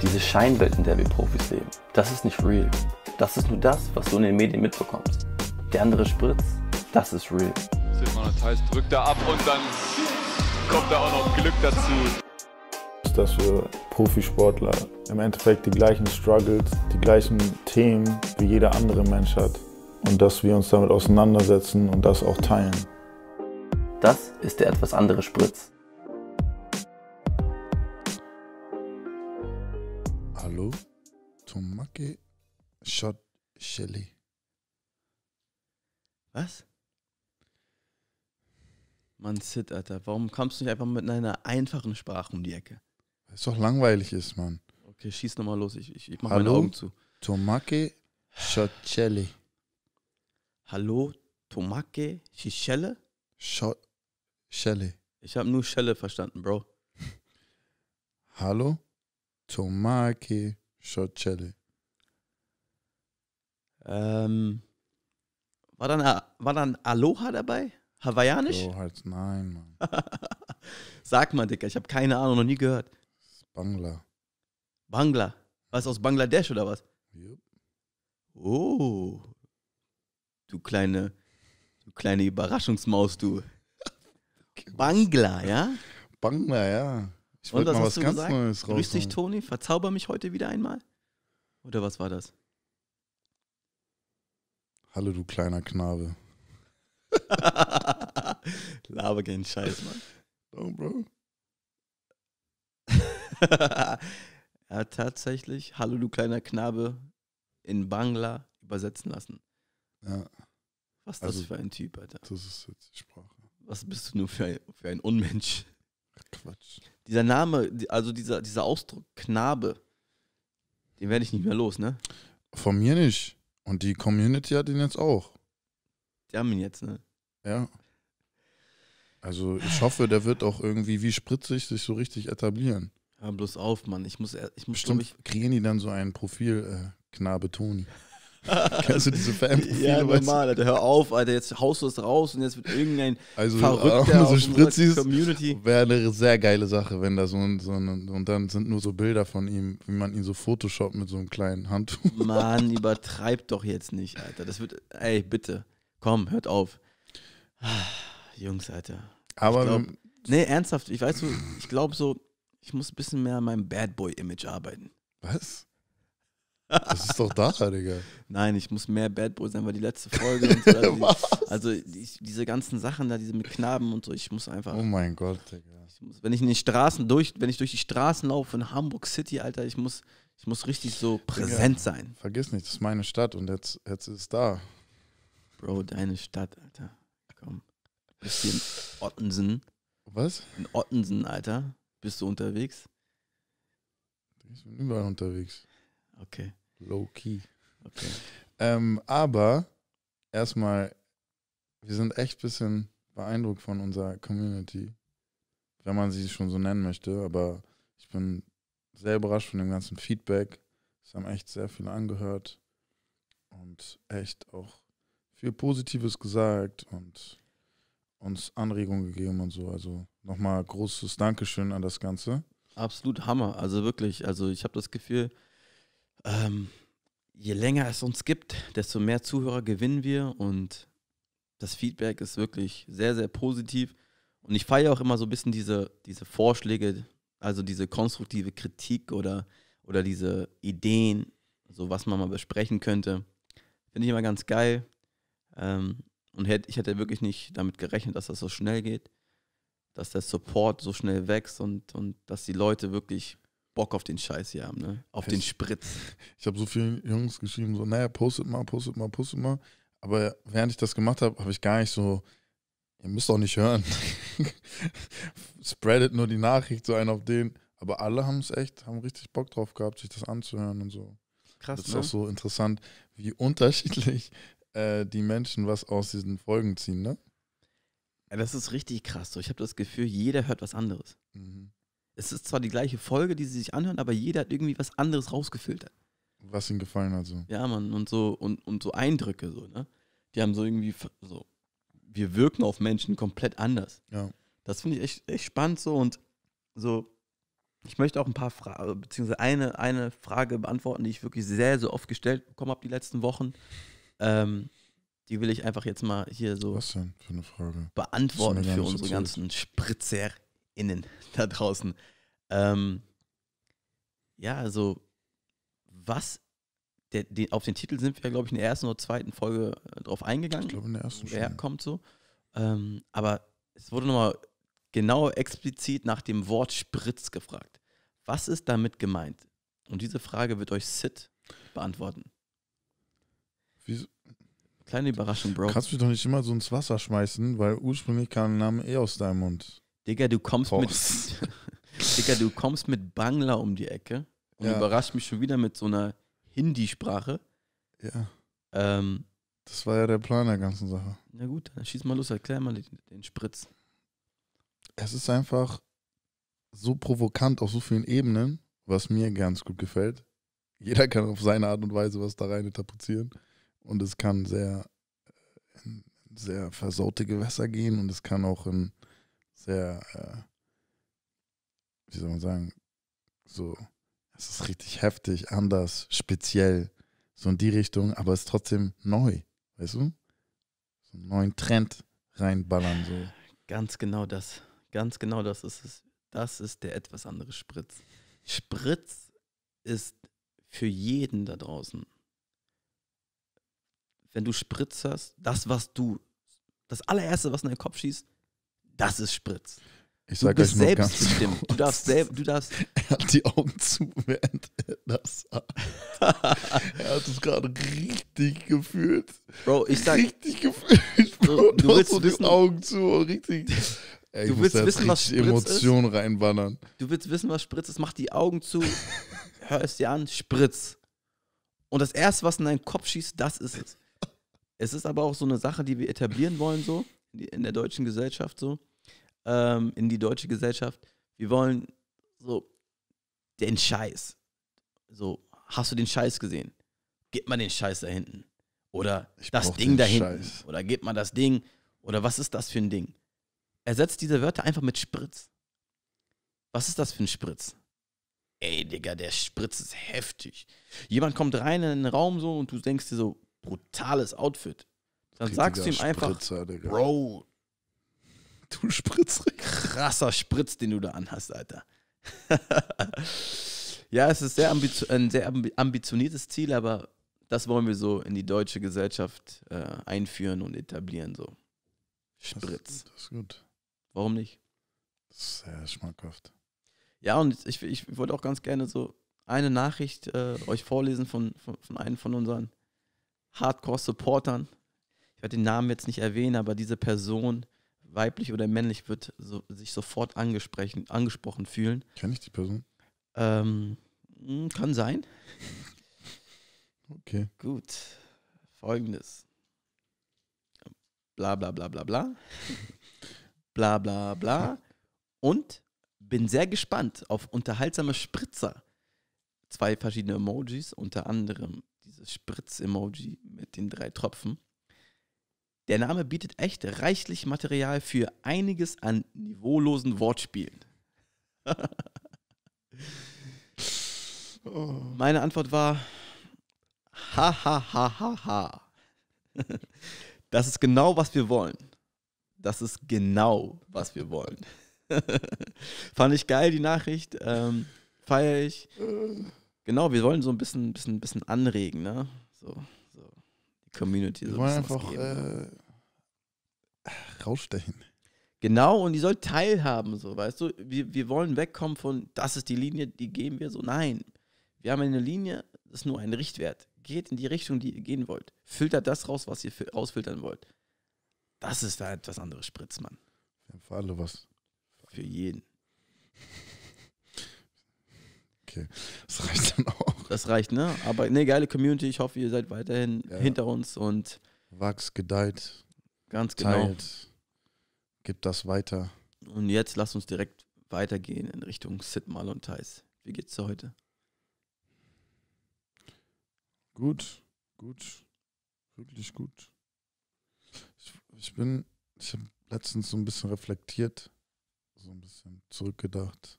Diese Scheinwelt, in der wir Profis leben, das ist nicht real. Das ist nur das, was du in den Medien mitbekommst. Der andere Spritz, das ist real. Silvan Thais drückt da ab und dann kommt da auch noch Glück dazu. Dass wir Profisportler im Endeffekt die gleichen Struggles, die gleichen Themen wie jeder andere Mensch hat. Und dass wir uns damit auseinandersetzen und das auch teilen. Das ist der etwas andere Spritz. Shelley. Was? Mann, Sid, Alter, warum kommst du nicht einfach mit einer einfachen Sprache um die Ecke? Weil es doch langweilig ist, Mann. Okay, schieß nochmal los. Ich, ich, ich mach Hallo, meine Augen zu. Tomake Schocelli. Hallo, Tomake Schischelle? Schelle. Ich habe nur Schelle verstanden, Bro. Hallo, Tomake Schocelli. Ähm, war, dann, war dann Aloha dabei? Hawaiianisch? Aloha, halt, nein, Mann. Sag mal, Dicker, ich habe keine Ahnung, noch nie gehört. Bangla. Bangla? Was aus Bangladesch oder was? Yep. Oh. Du kleine, du kleine Überraschungsmaus, du. Bangla, ja? Bangla, ja. Ich wollte mal was ganz gesagt? Neues raus. Grüß dich, Toni. Verzauber mich heute wieder einmal. Oder was war das? Hallo, du kleiner Knabe. Laber keinen Scheiß, Mann. Oh, Bro. er hat tatsächlich Hallo, du kleiner Knabe in Bangla übersetzen lassen. Ja. Was ist also, das für ein Typ, Alter? Das ist jetzt die Sprache. Was bist du nur für ein, für ein Unmensch? Quatsch. Dieser Name, also dieser, dieser Ausdruck Knabe, den werde ich nicht mehr los, ne? Von mir nicht. Und die Community hat ihn jetzt auch. Die haben ihn jetzt, ne? Ja. Also ich hoffe, der wird auch irgendwie wie spritzig sich so richtig etablieren. Hör bloß auf, Mann. Ich muss, ich muss Bestimmt ich kriegen die dann so ein Profil, äh, Knabe Toni. Kennst du diese Fanprofile? Ja, normal, Alter. Hör auf, Alter. Jetzt haust du es raus und jetzt wird irgendein also, Verrückter also aus Spritzis Community. Wäre eine sehr geile Sache, wenn da so ein, so ein, Und dann sind nur so Bilder von ihm, wie man ihn so Photoshop mit so einem kleinen Handtuch. Mann, übertreib doch jetzt nicht, Alter. Das wird. Ey, bitte. Komm, hört auf. Jungs, Alter. Aber. Glaub, nee, ernsthaft. Ich weiß so, ich glaube so, ich muss ein bisschen mehr an meinem Bad Boy-Image arbeiten. Was? Das ist doch da, Digga. Nein, ich muss mehr Bad Boy sein, weil die letzte Folge und so. Also, die, also die, also diese ganzen Sachen da, diese mit Knaben und so, ich muss einfach. Oh mein Gott, Digga. Ich muss, wenn ich in den Straßen durch, wenn ich durch die Straßen laufe in Hamburg City, Alter, ich muss, ich muss richtig so präsent Digga, sein. Vergiss nicht, das ist meine Stadt und jetzt, jetzt ist es da. Bro, deine Stadt, Alter. Komm. Bist hier in Ottensen. Was? In Ottensen, Alter. Bist du unterwegs? Ich bin überall unterwegs. Okay. Low key. Okay. Ähm, aber erstmal, wir sind echt ein bisschen beeindruckt von unserer Community, wenn man sie schon so nennen möchte. Aber ich bin sehr überrascht von dem ganzen Feedback. Es haben echt sehr viel angehört und echt auch viel Positives gesagt und uns Anregungen gegeben und so. Also nochmal großes Dankeschön an das Ganze. Absolut Hammer. Also wirklich, also ich habe das Gefühl, ähm, je länger es uns gibt, desto mehr Zuhörer gewinnen wir und das Feedback ist wirklich sehr, sehr positiv. Und ich feiere auch immer so ein bisschen diese, diese Vorschläge, also diese konstruktive Kritik oder, oder diese Ideen, so was man mal besprechen könnte. Finde ich immer ganz geil. Ähm, und hätte, ich hätte wirklich nicht damit gerechnet, dass das so schnell geht, dass der Support so schnell wächst und, und dass die Leute wirklich Bock auf den Scheiß hier haben, ne? Auf ich, den Spritz. Ich habe so vielen Jungs geschrieben, so, naja, postet mal, postet mal, postet mal. Aber während ich das gemacht habe, habe ich gar nicht so, ihr müsst doch nicht hören. Spreadet nur die Nachricht so ein auf den. Aber alle haben es echt, haben richtig Bock drauf gehabt, sich das anzuhören und so. Krass. Das ist ne? auch so interessant, wie unterschiedlich äh, die Menschen was aus diesen Folgen ziehen, ne? Ja, das ist richtig krass. So. Ich habe das Gefühl, jeder hört was anderes. Mhm es ist zwar die gleiche Folge, die sie sich anhören, aber jeder hat irgendwie was anderes rausgefiltert. Was ihnen gefallen hat so. Ja, Mann, und so, und, und so Eindrücke so, ne? Die haben so irgendwie so, wir wirken auf Menschen komplett anders. Ja. Das finde ich echt, echt spannend so und so, ich möchte auch ein paar Fragen, äh, beziehungsweise eine, eine Frage beantworten, die ich wirklich sehr, sehr oft gestellt bekommen habe die letzten Wochen. Ähm, die will ich einfach jetzt mal hier so Was denn für eine Frage? beantworten für unsere erzählt. ganzen Spritzer innen da draußen. Ähm, ja, also was der, den, auf den Titel sind wir, glaube ich, in der ersten oder zweiten Folge äh, drauf eingegangen. Ich glaube, in der ersten Wer schon. kommt so. Ähm, aber es wurde nochmal genau explizit nach dem Wort Spritz gefragt. Was ist damit gemeint? Und diese Frage wird euch Sid beantworten. Wieso? Kleine Überraschung, Bro. Kannst mich doch nicht immer so ins Wasser schmeißen, weil ursprünglich kam der Name eh aus deinem Mund. Digga, du kommst Horst. mit. Digga, du kommst mit Bangla um die Ecke und ja. überrascht mich schon wieder mit so einer Hindi-Sprache. Ja. Ähm, das war ja der Plan der ganzen Sache. Na gut, dann schieß mal los, erklär mal den, den Spritz. Es ist einfach so provokant auf so vielen Ebenen, was mir ganz gut gefällt. Jeder kann auf seine Art und Weise was da rein interpretieren. Und es kann sehr, in sehr versaute Gewässer gehen und es kann auch in sehr, äh, wie soll man sagen, so, es ist richtig heftig, anders, speziell, so in die Richtung, aber es ist trotzdem neu, weißt du? So einen neuen Trend reinballern, so. Ganz genau das, ganz genau das ist es. Das ist der etwas andere Spritz. Spritz ist für jeden da draußen. Wenn du Spritz hast, das, was du, das allererste, was in deinen Kopf schießt, das ist Spritz. Ich sag du bist selbstbestimmt. Du darfst selbst, du darfst. Er hat die Augen zu, während er das sagt. er hat es gerade richtig gefühlt. Bro, ich sag. Richtig gefühlt, Bro. Du, du willst so wissen, die Augen zu, oh, richtig. Ey, du willst wissen, was Spritz Emotionen ist. reinwandern. Du willst wissen, was Spritz ist. Mach die Augen zu, hör es dir an, Spritz. Und das erste, was in deinen Kopf schießt, das ist es. Es ist aber auch so eine Sache, die wir etablieren wollen, so in der deutschen Gesellschaft so, ähm, in die deutsche Gesellschaft, wir wollen so den Scheiß. So, hast du den Scheiß gesehen? Gib mal den Scheiß da hinten. Oder ich das Ding da hinten. Oder gib mal das Ding. Oder was ist das für ein Ding? Ersetzt diese Wörter einfach mit Spritz. Was ist das für ein Spritz? Ey, Digga, der Spritz ist heftig. Jemand kommt rein in den Raum so und du denkst dir so, brutales Outfit. Dann sagst du ihm einfach, Spritzer, Bro, du Spritzer. Krasser Spritz, den du da anhast, Alter. ja, es ist sehr ein sehr ambitioniertes Ziel, aber das wollen wir so in die deutsche Gesellschaft äh, einführen und etablieren. So. Spritz. Das, das ist gut. Warum nicht? Das ist sehr schmackhaft. Ja, und ich, ich wollte auch ganz gerne so eine Nachricht äh, euch vorlesen von, von, von einem von unseren Hardcore-Supportern werde den Namen jetzt nicht erwähnen, aber diese Person, weiblich oder männlich, wird so, sich sofort angesprochen, angesprochen fühlen. Kenne ich die Person? Ähm, hm, kann sein. Okay. Gut. Folgendes. Bla bla bla bla bla. bla bla bla. Und bin sehr gespannt auf unterhaltsame Spritzer. Zwei verschiedene Emojis, unter anderem dieses Spritz-Emoji mit den drei Tropfen. Der Name bietet echt reichlich Material für einiges an niveaulosen Wortspielen. Oh. Meine Antwort war ha ha ha ha ha. Das ist genau, was wir wollen. Das ist genau, was wir wollen. Fand ich geil, die Nachricht. Ähm, feier ich. Äh. Genau, wir wollen so ein bisschen, bisschen, bisschen anregen, ne? So. Community so ein bisschen einfach ne? äh, rausstechen. Genau, und die soll teilhaben, so, weißt du? Wir, wir wollen wegkommen von, das ist die Linie, die geben wir so. Nein, wir haben eine Linie, das ist nur ein Richtwert. Geht in die Richtung, die ihr gehen wollt. Filtert das raus, was ihr rausfiltern wollt. Das ist da etwas anderes Spritzmann. Für alle was. Für jeden okay. Das reicht dann auch. Das reicht, ne? Aber ne, geile Community. Ich hoffe, ihr seid weiterhin ja. hinter uns und. Wachs, gedeiht. Ganz genau. teilt, genau. Gibt das weiter. Und jetzt lasst uns direkt weitergehen in Richtung Sid Mal und Thais. Wie geht's dir heute? Gut, gut, wirklich gut. Ich, ich bin, ich habe letztens so ein bisschen reflektiert, so ein bisschen zurückgedacht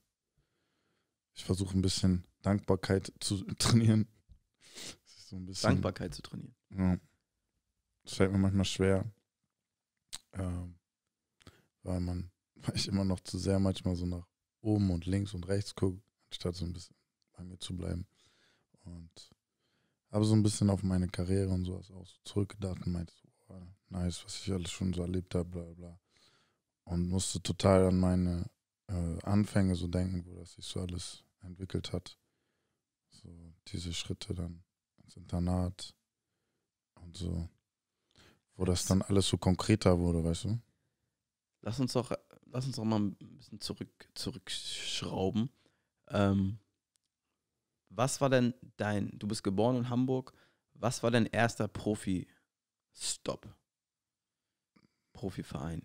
ich versuche ein bisschen Dankbarkeit zu trainieren. So bisschen, Dankbarkeit zu trainieren. Ja. Das fällt mir manchmal schwer, ähm, weil man, weil ich immer noch zu sehr manchmal so nach oben und links und rechts gucke, anstatt so ein bisschen bei mir zu bleiben. Und habe so ein bisschen auf meine Karriere und sowas auch so zurückgedacht und meinte so, oh, nice, was ich alles schon so erlebt habe, bla bla. Und musste total an meine äh, Anfänge so denken, wo das sich so alles entwickelt hat. So diese Schritte dann ins Internat und so. Wo das dann alles so konkreter wurde, weißt du? Lass uns doch, lass uns doch mal ein bisschen zurück, zurückschrauben. Ähm, was war denn dein, du bist geboren in Hamburg, was war dein erster Profi-Stop? Profiverein?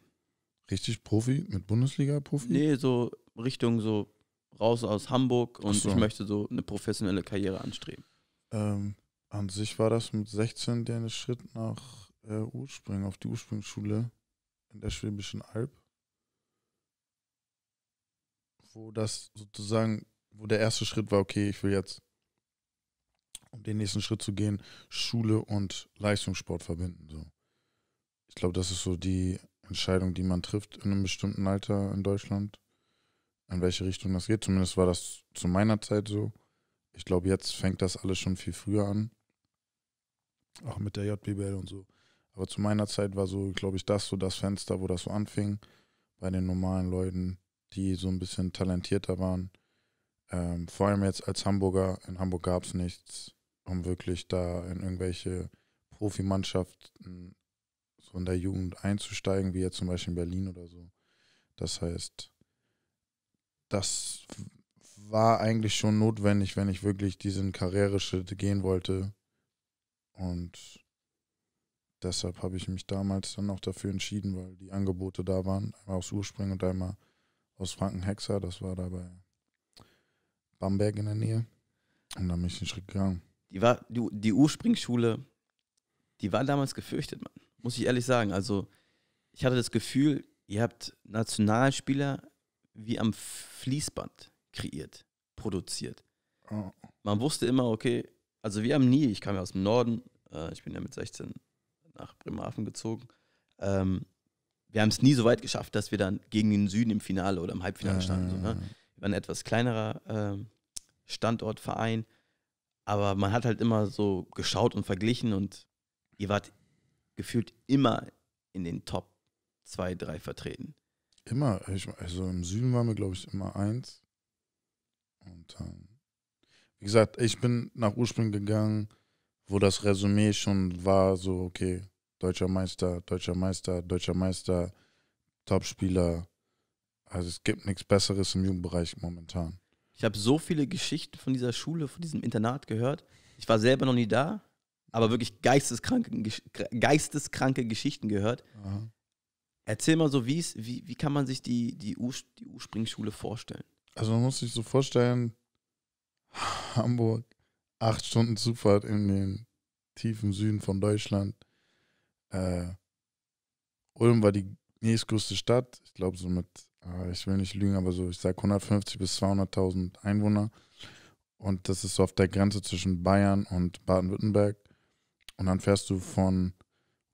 Richtig Profi mit Bundesliga-Profi? Nee, so Richtung so raus aus Hamburg und so. ich möchte so eine professionelle Karriere anstreben? Ähm, an sich war das mit 16 der Schritt nach äh, Urspring, auf die Ursprungsschule in der Schwäbischen Alb, wo das sozusagen, wo der erste Schritt war, okay, ich will jetzt, um den nächsten Schritt zu gehen, Schule und Leistungssport verbinden. So. Ich glaube, das ist so die Entscheidung, die man trifft in einem bestimmten Alter in Deutschland in welche Richtung das geht. Zumindest war das zu meiner Zeit so. Ich glaube, jetzt fängt das alles schon viel früher an. Auch mit der JBL und so. Aber zu meiner Zeit war so, glaube ich, das so das Fenster, wo das so anfing. Bei den normalen Leuten, die so ein bisschen talentierter waren. Ähm, vor allem jetzt als Hamburger. In Hamburg gab es nichts, um wirklich da in irgendwelche Profimannschaften so in der Jugend einzusteigen, wie jetzt zum Beispiel in Berlin oder so. Das heißt, das war eigentlich schon notwendig, wenn ich wirklich diesen Karriereschritt gehen wollte. Und deshalb habe ich mich damals dann auch dafür entschieden, weil die Angebote da waren. Einmal aus Ursprung und einmal aus Frankenhexer. Das war da bei Bamberg in der Nähe. Und dann bin ich den Schritt gegangen. Die, war, die, die Urspringschule, die war damals gefürchtet, Mann. Muss ich ehrlich sagen. Also, ich hatte das Gefühl, ihr habt Nationalspieler wie am Fließband kreiert, produziert. Oh. Man wusste immer, okay, also wir haben nie, ich kam ja aus dem Norden, äh, ich bin ja mit 16 nach Bremerhaven gezogen, ähm, wir haben es nie so weit geschafft, dass wir dann gegen den Süden im Finale oder im Halbfinale ja, standen. So, ne? Äh. Wir waren ein etwas kleinerer äh, Standortverein, aber man hat halt immer so geschaut und verglichen und ihr wart gefühlt immer in den Top 2, 3 vertreten immer, also im Süden waren wir, glaube ich, immer eins. Und dann, ähm, wie gesagt, ich bin nach Ursprung gegangen, wo das Resümee schon war, so, okay, deutscher Meister, deutscher Meister, deutscher Meister, Topspieler. Also es gibt nichts Besseres im Jugendbereich momentan. Ich habe so viele Geschichten von dieser Schule, von diesem Internat gehört. Ich war selber noch nie da, aber wirklich geisteskranke, geisteskranke Geschichten gehört. Aha. Erzähl mal so, wie, wie, kann man sich die, die U-Springschule vorstellen? Also man muss sich so vorstellen, Hamburg, acht Stunden Zufahrt in den tiefen Süden von Deutschland. Äh, Ulm war die nächstgrößte Stadt, ich glaube so mit, ah, ich will nicht lügen, aber so, ich sage 150 bis 200.000 Einwohner. Und das ist so auf der Grenze zwischen Bayern und Baden-Württemberg. Und dann fährst du von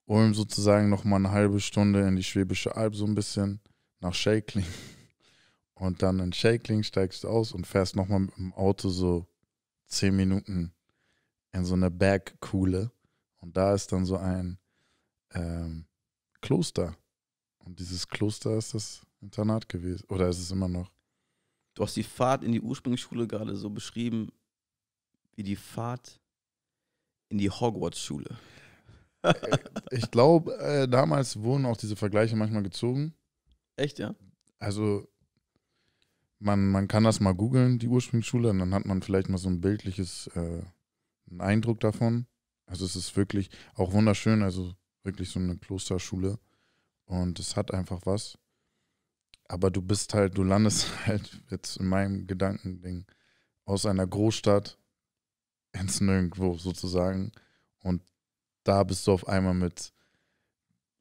Ulm sozusagen nochmal eine halbe Stunde in die Schwäbische Alb, so ein bisschen nach Schäkling. Und dann in Schäkling steigst du aus und fährst nochmal mit dem Auto so zehn Minuten in so eine Bergkuhle. Und da ist dann so ein ähm, Kloster. Und dieses Kloster ist das Internat gewesen. Oder ist es immer noch? Du hast die Fahrt in die Ursprungsschule gerade so beschrieben, wie die Fahrt in die Hogwarts-Schule. Äh, ich glaube, äh, damals wurden auch diese Vergleiche manchmal gezogen. Echt, ja? Also, man, man kann das mal googeln, die Ursprungsschule, und dann hat man vielleicht mal so ein bildliches äh, einen Eindruck davon. Also, es ist wirklich auch wunderschön, also wirklich so eine Klosterschule. Und es hat einfach was. Aber du bist halt, du landest halt jetzt in meinem Gedankending aus einer Großstadt ins Nirgendwo sozusagen. Und da bist du auf einmal mit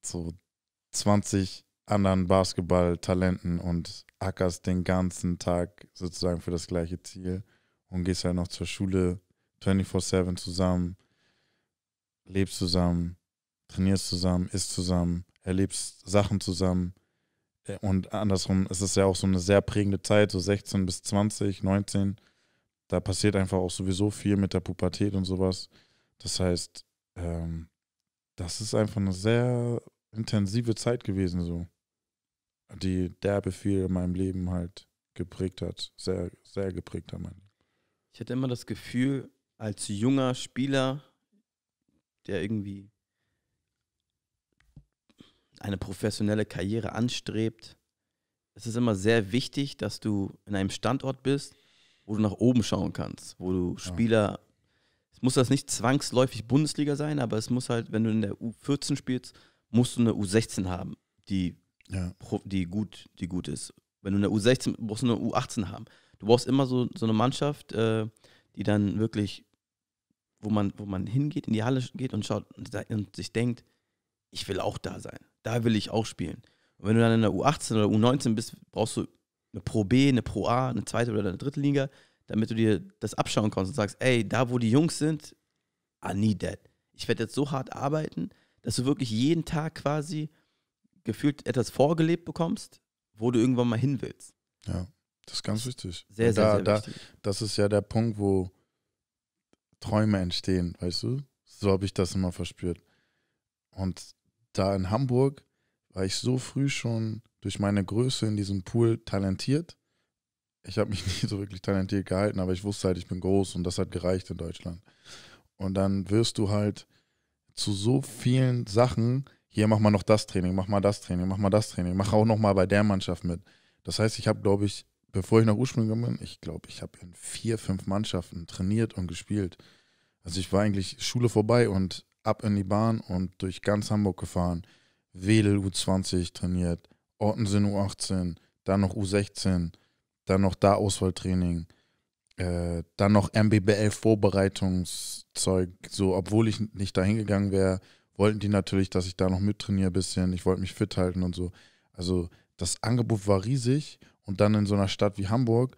so 20 anderen Basketballtalenten und ackerst den ganzen Tag sozusagen für das gleiche Ziel und gehst halt noch zur Schule 24-7 zusammen, lebst zusammen, trainierst zusammen, isst zusammen, erlebst Sachen zusammen. Und andersrum ist es ja auch so eine sehr prägende Zeit, so 16 bis 20, 19. Da passiert einfach auch sowieso viel mit der Pubertät und sowas. Das heißt, ähm, das ist einfach eine sehr intensive Zeit gewesen, so. Die derbe viel in meinem Leben halt geprägt hat. Sehr, sehr geprägt hat mein Ich hatte immer das Gefühl, als junger Spieler, der irgendwie eine professionelle Karriere anstrebt, es ist immer sehr wichtig, dass du in einem Standort bist, wo du nach oben schauen kannst, wo du Spieler es muss das nicht zwangsläufig Bundesliga sein, aber es muss halt, wenn du in der U14 spielst, musst du eine U16 haben, die, ja. die, gut, die gut ist. Wenn du eine U16, brauchst du eine U18 haben. Du brauchst immer so, so eine Mannschaft, äh, die dann wirklich, wo man, wo man hingeht, in die Halle geht und schaut und sich denkt, ich will auch da sein. Da will ich auch spielen. Und wenn du dann in der U18 oder U19 bist, brauchst du eine Pro B, eine Pro A, eine zweite oder eine dritte Liga, damit du dir das abschauen kannst und sagst, ey, da wo die Jungs sind, I need that. Ich werde jetzt so hart arbeiten, dass du wirklich jeden Tag quasi gefühlt etwas vorgelebt bekommst, wo du irgendwann mal hin willst. Ja, das ist ganz wichtig. Sehr, sehr, da, sehr da, wichtig. Das ist ja der Punkt, wo Träume entstehen, weißt du? So habe ich das immer verspürt. Und da in Hamburg war ich so früh schon durch meine Größe in diesem Pool talentiert ich habe mich nie so wirklich talentiert gehalten, aber ich wusste halt, ich bin groß und das hat gereicht in Deutschland. Und dann wirst du halt zu so vielen Sachen, hier mach mal noch das Training, mach mal das Training, mach mal das Training, mach auch noch mal bei der Mannschaft mit. Das heißt, ich habe, glaube ich, bevor ich nach Ursprung gekommen bin, ich glaube, ich habe in vier, fünf Mannschaften trainiert und gespielt. Also ich war eigentlich Schule vorbei und ab in die Bahn und durch ganz Hamburg gefahren. Wedel U20 trainiert, Ortensen U18, dann noch U16 dann noch da Auswahltraining, äh, dann noch MBBL-Vorbereitungszeug. So, obwohl ich nicht da hingegangen wäre, wollten die natürlich, dass ich da noch mittrainiere ein bisschen. Ich wollte mich fit halten und so. Also das Angebot war riesig und dann in so einer Stadt wie Hamburg,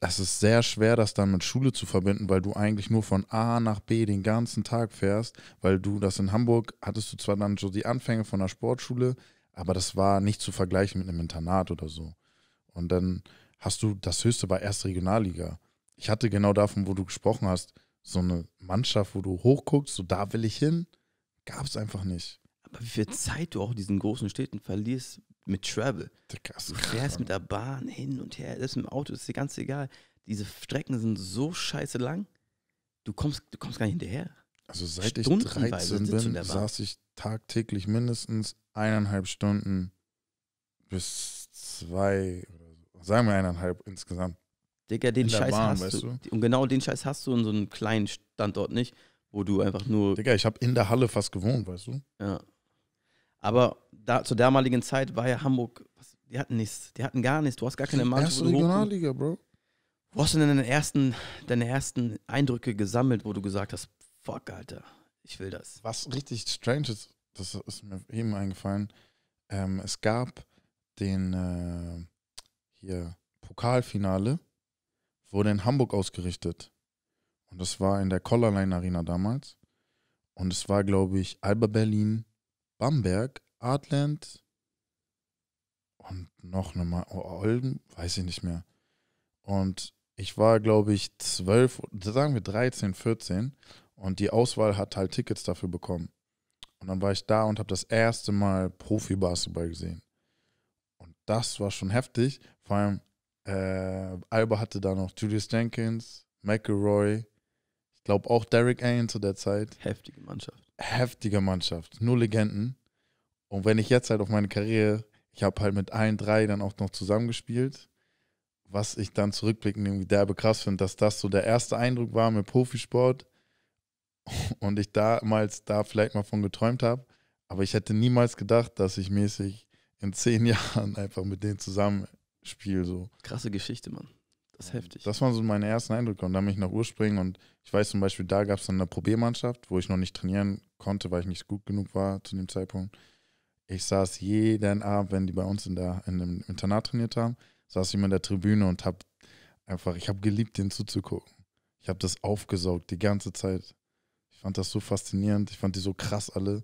das ist sehr schwer, das dann mit Schule zu verbinden, weil du eigentlich nur von A nach B den ganzen Tag fährst, weil du das in Hamburg hattest du zwar dann so die Anfänge von der Sportschule, aber das war nicht zu vergleichen mit einem Internat oder so. Und dann hast du das Höchste bei erste Regionalliga. Ich hatte genau davon, wo du gesprochen hast, so eine Mannschaft, wo du hochguckst, so da will ich hin, gab es einfach nicht. Aber wie viel Zeit du auch diesen großen Städten verlierst mit Travel. Du fährst mit der Bahn hin und her, selbst im Auto ist dir ganz egal. Diese Strecken sind so scheiße lang, du kommst, du kommst gar nicht hinterher. Also seit ich 13 bin, saß ich tagtäglich mindestens eineinhalb Stunden bis zwei sagen wir eineinhalb insgesamt. Digga, den Scheiß Bahn, hast weißt du. Und genau den Scheiß hast du in so einem kleinen Standort nicht, wo du einfach nur. Digga, ich habe in der Halle fast gewohnt, weißt du? Ja. Aber da, zur damaligen Zeit war ja Hamburg, was, die hatten nichts, die hatten gar nichts. Du hast gar keine Mannschaft. Erste Regionalliga, Bro. Wo hast du denn deine ersten, deine ersten Eindrücke gesammelt, wo du gesagt hast, fuck, Alter, ich will das? Was richtig strange ist, das ist mir eben eingefallen, ähm, es gab den, äh, hier Pokalfinale wurde in Hamburg ausgerichtet. Und das war in der Collarline Arena damals. Und es war, glaube ich, Alba Berlin, Bamberg, Artland und noch eine Mal, oh, Olden, weiß ich nicht mehr. Und ich war, glaube ich, zwölf, sagen wir 13, 14. Und die Auswahl hat halt Tickets dafür bekommen. Und dann war ich da und habe das erste Mal Profi-Basketball gesehen. Und das war schon heftig, vor allem, äh, Alba hatte da noch Julius Jenkins, McElroy, ich glaube auch Derek Allen zu der Zeit. Heftige Mannschaft. Heftige Mannschaft, nur Legenden. Und wenn ich jetzt halt auf meine Karriere, ich habe halt mit allen drei dann auch noch zusammengespielt, was ich dann zurückblickend irgendwie derbe krass finde, dass das so der erste Eindruck war mit Profisport und ich damals da vielleicht mal von geträumt habe. Aber ich hätte niemals gedacht, dass ich mäßig in zehn Jahren einfach mit denen zusammen Spiel so. Krasse Geschichte, Mann. Das ist heftig. Das waren so meine ersten Eindrücke. Und dann bin ich nach Urspringen und ich weiß zum Beispiel, da gab es dann eine Probiermannschaft, wo ich noch nicht trainieren konnte, weil ich nicht gut genug war zu dem Zeitpunkt. Ich saß jeden Abend, wenn die bei uns in, der, in dem Internat trainiert haben, saß ich immer in der Tribüne und habe einfach, ich habe geliebt, denen zuzugucken. Ich habe das aufgesaugt die ganze Zeit. Ich fand das so faszinierend. Ich fand die so krass alle.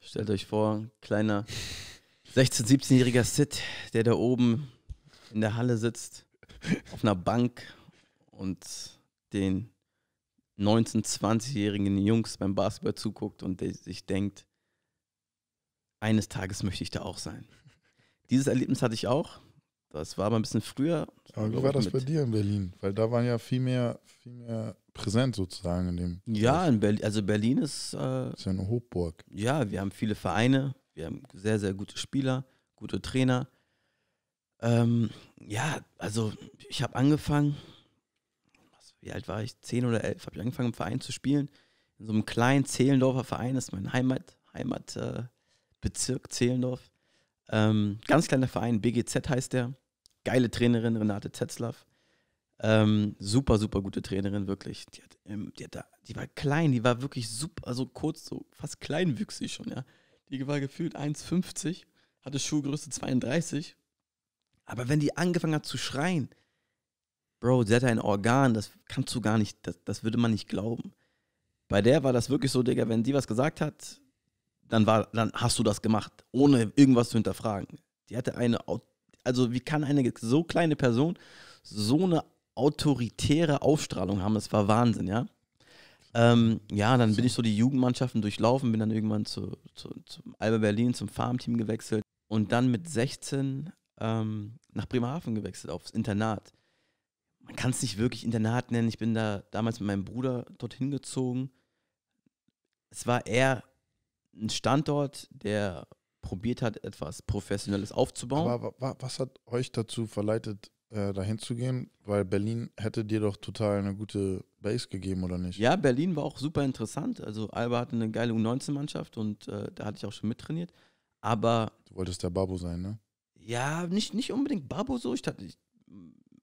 Stellt euch vor, kleiner 16-, 17-jähriger Sid, der da oben in der Halle sitzt, auf einer Bank und den 19-, 20-jährigen Jungs beim Basketball zuguckt und der sich denkt, eines Tages möchte ich da auch sein. Dieses Erlebnis hatte ich auch. Das war aber ein bisschen früher. Aber wie war das bei dir in Berlin? Weil da waren ja viel mehr, viel mehr präsent sozusagen in dem. Ja, in Berlin, also Berlin ist. Äh, ist ja eine Hochburg. Ja, wir haben viele Vereine, wir haben sehr, sehr gute Spieler, gute Trainer. Ähm, ja, also ich habe angefangen, was, wie alt war ich? Zehn oder elf, habe ich angefangen im Verein zu spielen. In so einem kleinen Zehlendorfer Verein, das ist mein Heimat, Heimatbezirk äh, Zehlendorf. Ähm, ganz kleiner Verein, BGZ heißt der. Geile Trainerin, Renate Zetzlaff. Ähm, super, super gute Trainerin, wirklich. Die, hat, ähm, die, hat da, die, war klein, die war wirklich super, also kurz, so fast kleinwüchsig schon, ja. Die war gefühlt 1,50, hatte Schuhgröße 32. Aber wenn die angefangen hat zu schreien, Bro, sie hatte ein Organ, das kannst du gar nicht, das, das würde man nicht glauben. Bei der war das wirklich so, Digga, wenn die was gesagt hat, dann, war, dann hast du das gemacht, ohne irgendwas zu hinterfragen. Die hatte eine, also wie kann eine so kleine Person so eine autoritäre Aufstrahlung haben? Das war Wahnsinn, ja. Ähm, ja, dann so. bin ich so die Jugendmannschaften durchlaufen, bin dann irgendwann zu, zu, zum Alba Berlin, zum Farmteam gewechselt und dann mit 16 ähm, nach Bremerhaven gewechselt, aufs Internat. Man kann es nicht wirklich Internat nennen. Ich bin da damals mit meinem Bruder dorthin gezogen. Es war eher ein Standort, der probiert hat, etwas Professionelles aufzubauen. Aber was hat euch dazu verleitet, äh, dahin zu gehen? Weil Berlin hätte dir doch total eine gute Base gegeben, oder nicht? Ja, Berlin war auch super interessant. Also Alba hatte eine geile U19-Mannschaft und äh, da hatte ich auch schon mittrainiert. Aber. Du wolltest der Babo sein, ne? Ja, nicht, nicht unbedingt Babo so. Ich dachte, ich,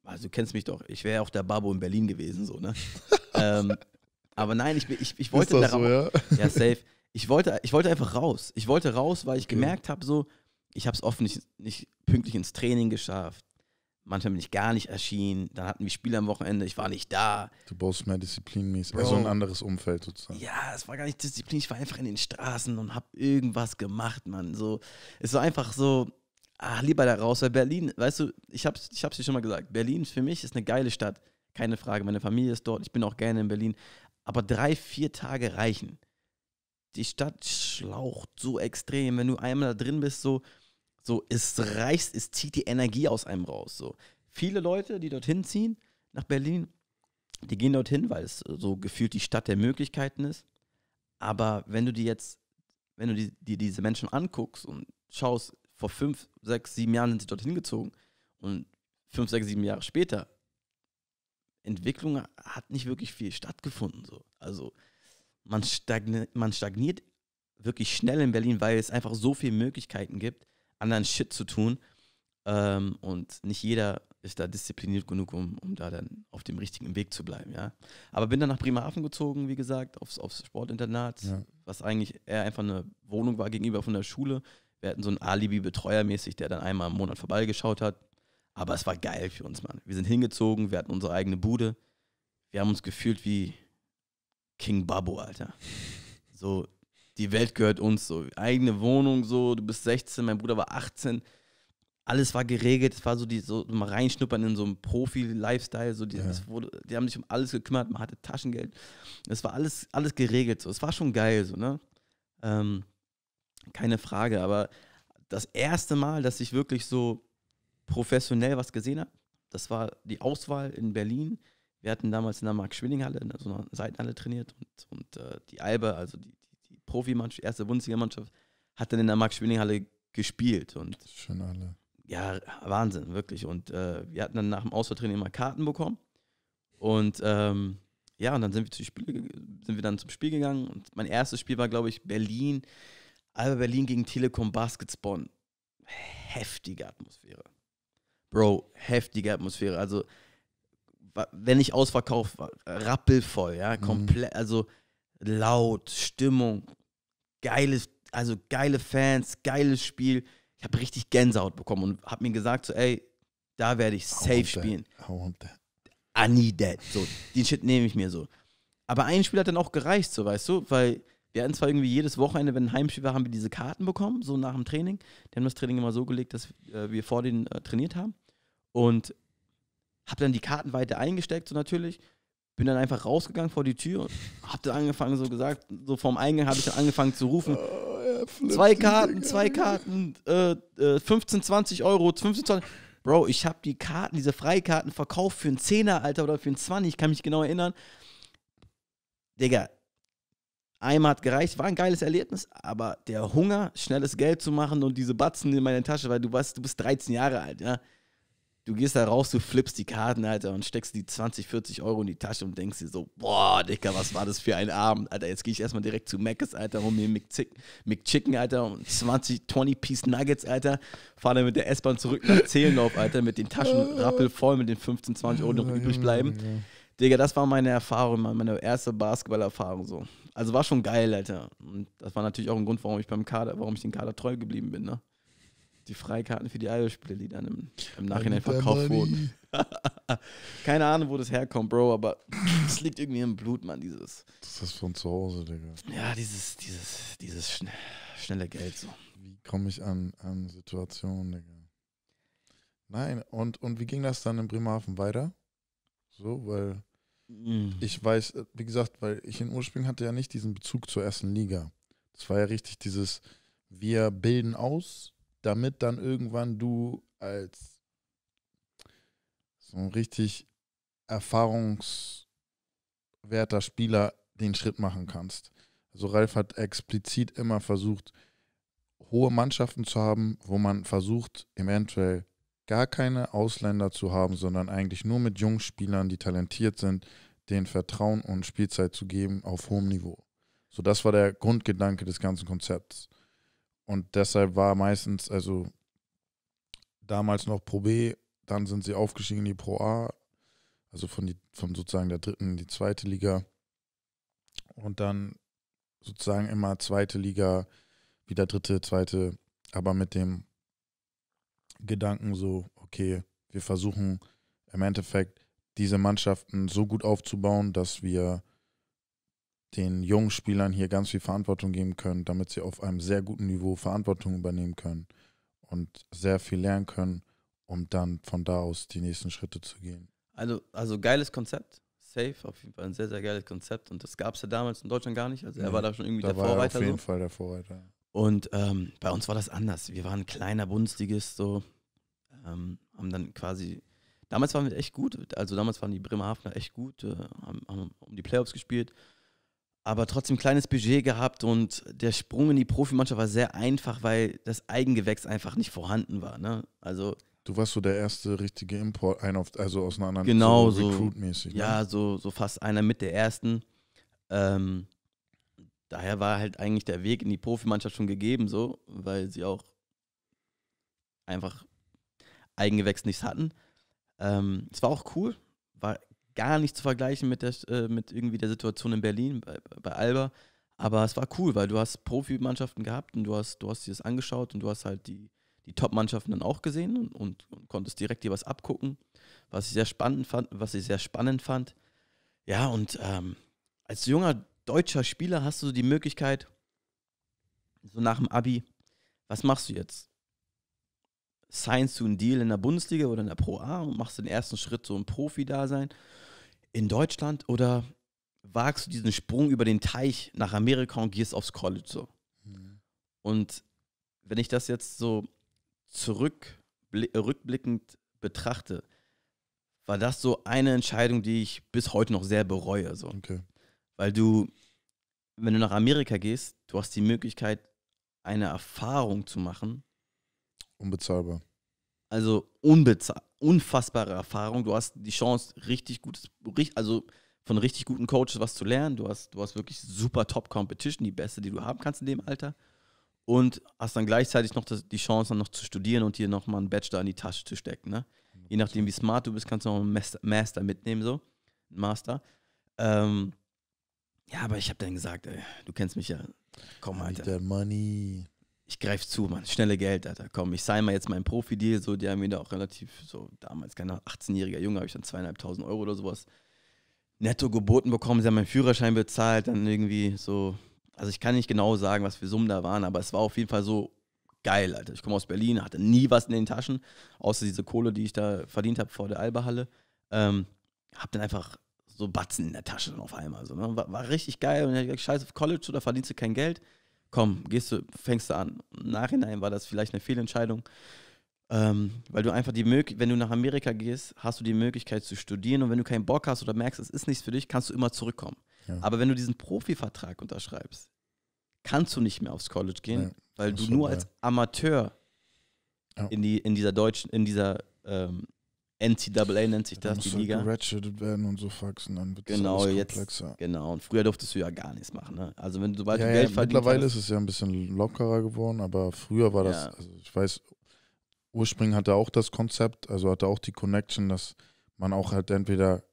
also du kennst mich doch, ich wäre auch der Babo in Berlin gewesen, so, ne? ähm, aber nein, ich, ich, ich wollte da so, ja? ja, safe. Ich wollte, ich wollte einfach raus. Ich wollte raus, weil ich okay. gemerkt habe, so, ich habe es oft nicht, nicht pünktlich ins Training geschafft. Manchmal bin ich gar nicht erschienen. Dann hatten wir Spiele am Wochenende, ich war nicht da. Du brauchst mehr Disziplin mäßig, also ein anderes Umfeld sozusagen. Ja, es war gar nicht Disziplin. Ich war einfach in den Straßen und habe irgendwas gemacht, Mann. So, es war einfach so, ach, lieber da raus, weil Berlin, weißt du, ich hab's, ich hab's dir schon mal gesagt, Berlin für mich ist eine geile Stadt. Keine Frage, meine Familie ist dort, ich bin auch gerne in Berlin. Aber drei, vier Tage reichen. Die Stadt schlaucht so extrem. Wenn du einmal da drin bist, so, so, es reißt, es zieht die Energie aus einem raus. So. Viele Leute, die dorthin ziehen, nach Berlin, die gehen dorthin, weil es äh, so gefühlt die Stadt der Möglichkeiten ist. Aber wenn du dir jetzt, wenn du dir die, diese Menschen anguckst und schaust, vor fünf, sechs, sieben Jahren sind sie dorthin gezogen und fünf, sechs, sieben Jahre später, Entwicklung hat nicht wirklich viel stattgefunden. So. Also man stagniert, man stagniert wirklich schnell in Berlin, weil es einfach so viele Möglichkeiten gibt, anderen Shit zu tun. Ähm, und nicht jeder ist da diszipliniert genug, um, um da dann auf dem richtigen Weg zu bleiben, ja. Aber bin dann nach Bremerhaven gezogen, wie gesagt, aufs, aufs Sportinternat, ja. was eigentlich eher einfach eine Wohnung war gegenüber von der Schule. Wir hatten so einen Alibi-Betreuer mäßig, der dann einmal im Monat vorbeigeschaut hat. Aber es war geil für uns, Mann. Wir sind hingezogen, wir hatten unsere eigene Bude. Wir haben uns gefühlt wie King Babbo, Alter. So die Welt gehört uns so. Eigene Wohnung so, du bist 16, mein Bruder war 18. Alles war geregelt, es war so die so mal reinschnuppern in so einen Profi-Lifestyle, so die, ja. wurde, die haben sich um alles gekümmert, man hatte Taschengeld. Es war alles, alles geregelt so. Es war schon geil, so, ne? Ähm, keine Frage, aber das erste Mal, dass ich wirklich so professionell was gesehen habe, das war die Auswahl in Berlin. Wir hatten damals in der Marx-Schwilling-Halle, in so einer Seitenhalle trainiert und, und äh, die Albe, also die, Profimannschaft, erste Bundesliga-Mannschaft, hat dann in der Max-Schmeling-Halle gespielt. Und Schön alle. Ja, Wahnsinn, wirklich. Und äh, wir hatten dann nach dem Ausvertraining immer Karten bekommen. Und ähm, ja, und dann sind wir, zu Spiel, sind wir dann zum Spiel gegangen. Und mein erstes Spiel war, glaube ich, Berlin. Alba Berlin gegen Telekom Basketball. Heftige Atmosphäre. Bro, heftige Atmosphäre. Also, wenn ich ausverkauft war, rappelvoll, ja, mhm. komplett, mhm. also laut, Stimmung, geiles, also geile Fans, geiles Spiel. Ich habe richtig Gänsehaut bekommen und habe mir gesagt, so, ey, da werde ich safe I spielen. I want that. I need that. So, den Shit nehme ich mir so. Aber ein Spiel hat dann auch gereicht, so, weißt du, weil wir hatten zwar irgendwie jedes Wochenende, wenn ein Heimspiel war, haben wir diese Karten bekommen, so nach dem Training. Die haben das Training immer so gelegt, dass äh, wir vor denen äh, trainiert haben. Und habe dann die Karten weiter eingesteckt, so natürlich bin dann einfach rausgegangen vor die Tür und hab dann angefangen, so gesagt, so vorm Eingang habe ich dann angefangen zu rufen. Oh, zwei Karten, zwei Karten, äh, äh, 15, 20 Euro, 15, 20. Bro, ich habe die Karten, diese Freikarten verkauft für einen Zehner, Alter, oder für einen 20, ich kann mich genau erinnern. Digga, einmal hat gereicht, war ein geiles Erlebnis, aber der Hunger, schnelles Geld zu machen und diese Batzen in meine Tasche, weil du weißt, du bist 13 Jahre alt, ja du gehst da raus, du flippst die Karten, Alter, und steckst die 20, 40 Euro in die Tasche und denkst dir so, boah, Dicker, was war das für ein Abend, Alter, jetzt gehe ich erstmal direkt zu Mc's, Alter, hol mir McChicken, Alter, und 20, 20-Piece Nuggets, Alter, fahre dann mit der S-Bahn zurück nach Zehlendorf, Alter, mit den Taschen rappel voll, mit den 15, 20 Euro noch übrig bleiben. Digga, das war meine Erfahrung, meine erste Basketballerfahrung so. Also war schon geil, Alter. Und das war natürlich auch ein Grund, warum ich beim Kader, warum ich den Kader treu geblieben bin, ne? die Freikarten für die Irish-Spiele, die dann im, im Nachhinein verkauft wurden. Keine Ahnung, wo das herkommt, Bro, aber es liegt irgendwie im Blut, Mann, dieses. Das ist von zu Hause, Digga. Ja, dieses, dieses, dieses schn schnelle Geld so. Wie komme ich an, an Situationen, Digga? Nein, und, und wie ging das dann in Bremerhaven weiter? So, weil mhm. ich weiß, äh, wie gesagt, weil ich in Ursprung hatte ja nicht diesen Bezug zur ersten Liga. Das war ja richtig dieses, wir bilden aus damit dann irgendwann du als so ein richtig erfahrungswerter Spieler den Schritt machen kannst. Also Ralf hat explizit immer versucht, hohe Mannschaften zu haben, wo man versucht, eventuell gar keine Ausländer zu haben, sondern eigentlich nur mit Jungspielern, die talentiert sind, den Vertrauen und Spielzeit zu geben auf hohem Niveau. So, das war der Grundgedanke des ganzen Konzepts. Und deshalb war meistens, also damals noch Pro B, dann sind sie aufgestiegen in die Pro A, also von, die, von sozusagen der dritten in die zweite Liga. Und dann sozusagen immer zweite Liga, wieder dritte, zweite, aber mit dem Gedanken so, okay, wir versuchen im Endeffekt diese Mannschaften so gut aufzubauen, dass wir den jungen Spielern hier ganz viel Verantwortung geben können, damit sie auf einem sehr guten Niveau Verantwortung übernehmen können und sehr viel lernen können, um dann von da aus die nächsten Schritte zu gehen. Also, also geiles Konzept, safe, auf jeden Fall ein sehr, sehr geiles Konzept und das gab es ja damals in Deutschland gar nicht. Also er war da schon irgendwie da der war Vorreiter. Auf jeden so. Fall der Vorreiter. Und ähm, bei uns war das anders. Wir waren ein kleiner Bundesligist, so ähm, haben dann quasi Damals waren wir echt gut, also damals waren die Bremerhavener echt gut, äh, haben, haben, um die Playoffs gespielt aber trotzdem ein kleines Budget gehabt und der Sprung in die Profimannschaft war sehr einfach, weil das Eigengewächs einfach nicht vorhanden war. Ne? Also Du warst so der erste richtige Import, ein auf, also aus einer anderen genau so, so mäßig ne? Ja, ne? so, so fast einer mit der ersten. Ähm, daher war halt eigentlich der Weg in die Profimannschaft schon gegeben, so, weil sie auch einfach Eigengewächs nichts hatten. Ähm, es war auch cool, war gar nicht zu vergleichen mit, der, äh, mit irgendwie der Situation in Berlin bei, bei Alba. Aber es war cool, weil du hast Profimannschaften gehabt und du hast, du hast dir das angeschaut und du hast halt die, die Top-Mannschaften dann auch gesehen und, und, und, konntest direkt dir was abgucken, was ich sehr spannend fand, was ich sehr spannend fand. Ja, und ähm, als junger deutscher Spieler hast du so die Möglichkeit, so nach dem Abi, was machst du jetzt? Signs du einen Deal in der Bundesliga oder in der Pro A und machst den ersten Schritt so ein Profi-Dasein? in Deutschland oder wagst du diesen Sprung über den Teich nach Amerika und gehst aufs College so? Mhm. Und wenn ich das jetzt so zurück, rückblickend betrachte, war das so eine Entscheidung, die ich bis heute noch sehr bereue. So. Okay. Weil du, wenn du nach Amerika gehst, du hast die Möglichkeit, eine Erfahrung zu machen. Unbezahlbar. Also unfassbare Erfahrung. Du hast die Chance, richtig gutes, also von richtig guten Coaches was zu lernen. Du hast, du hast wirklich super Top-Competition, die beste, die du haben kannst in dem Alter. Und hast dann gleichzeitig noch das, die Chance, dann noch zu studieren und dir nochmal einen Bachelor in die Tasche zu stecken. Ne? Je nachdem, wie smart du bist, kannst du noch einen Master, Master mitnehmen, so. Einen Master. Ähm, ja, aber ich habe dann gesagt, ey, du kennst mich ja. Komm, Alter. Money ich greife zu, Mann, schnelle Geld, Alter, komm, ich sei mal jetzt meinen Profi-Deal, so, die haben mir da auch relativ, so, damals, keine 18-jähriger Junge, habe ich dann zweieinhalbtausend Euro oder sowas netto geboten bekommen, sie haben meinen Führerschein bezahlt, dann irgendwie so, also ich kann nicht genau sagen, was für Summen da waren, aber es war auf jeden Fall so geil, Alter. Ich komme aus Berlin, hatte nie was in den Taschen, außer diese Kohle, die ich da verdient habe vor der Alba-Halle. Ähm, hab dann einfach so Batzen in der Tasche dann auf einmal. So, ne? war, war, richtig geil und ich hab gesagt, scheiße, College oder verdienst du kein Geld? komm, gehst du, fängst du an. Im Nachhinein war das vielleicht eine Fehlentscheidung, ähm, weil du einfach die Möglichkeit, wenn du nach Amerika gehst, hast du die Möglichkeit zu studieren und wenn du keinen Bock hast oder merkst, es ist nichts für dich, kannst du immer zurückkommen. Ja. Aber wenn du diesen Profivertrag unterschreibst, kannst du nicht mehr aufs College gehen, ja. weil du nur als Amateur in, die, in dieser deutschen, in dieser ähm, NCAA nennt sich das, die halt Liga. Ratcheted werden und so faxen, dann wird genau, jetzt, komplexer. Genau, und früher durftest du ja gar nichts machen. Ne? Also wenn du sobald ja, du Geld ja, verdient Mittlerweile hast, ist es ja ein bisschen lockerer geworden, aber früher war das, also ich weiß, ursprünglich hatte auch das Konzept, also hatte auch die Connection, dass man auch halt entweder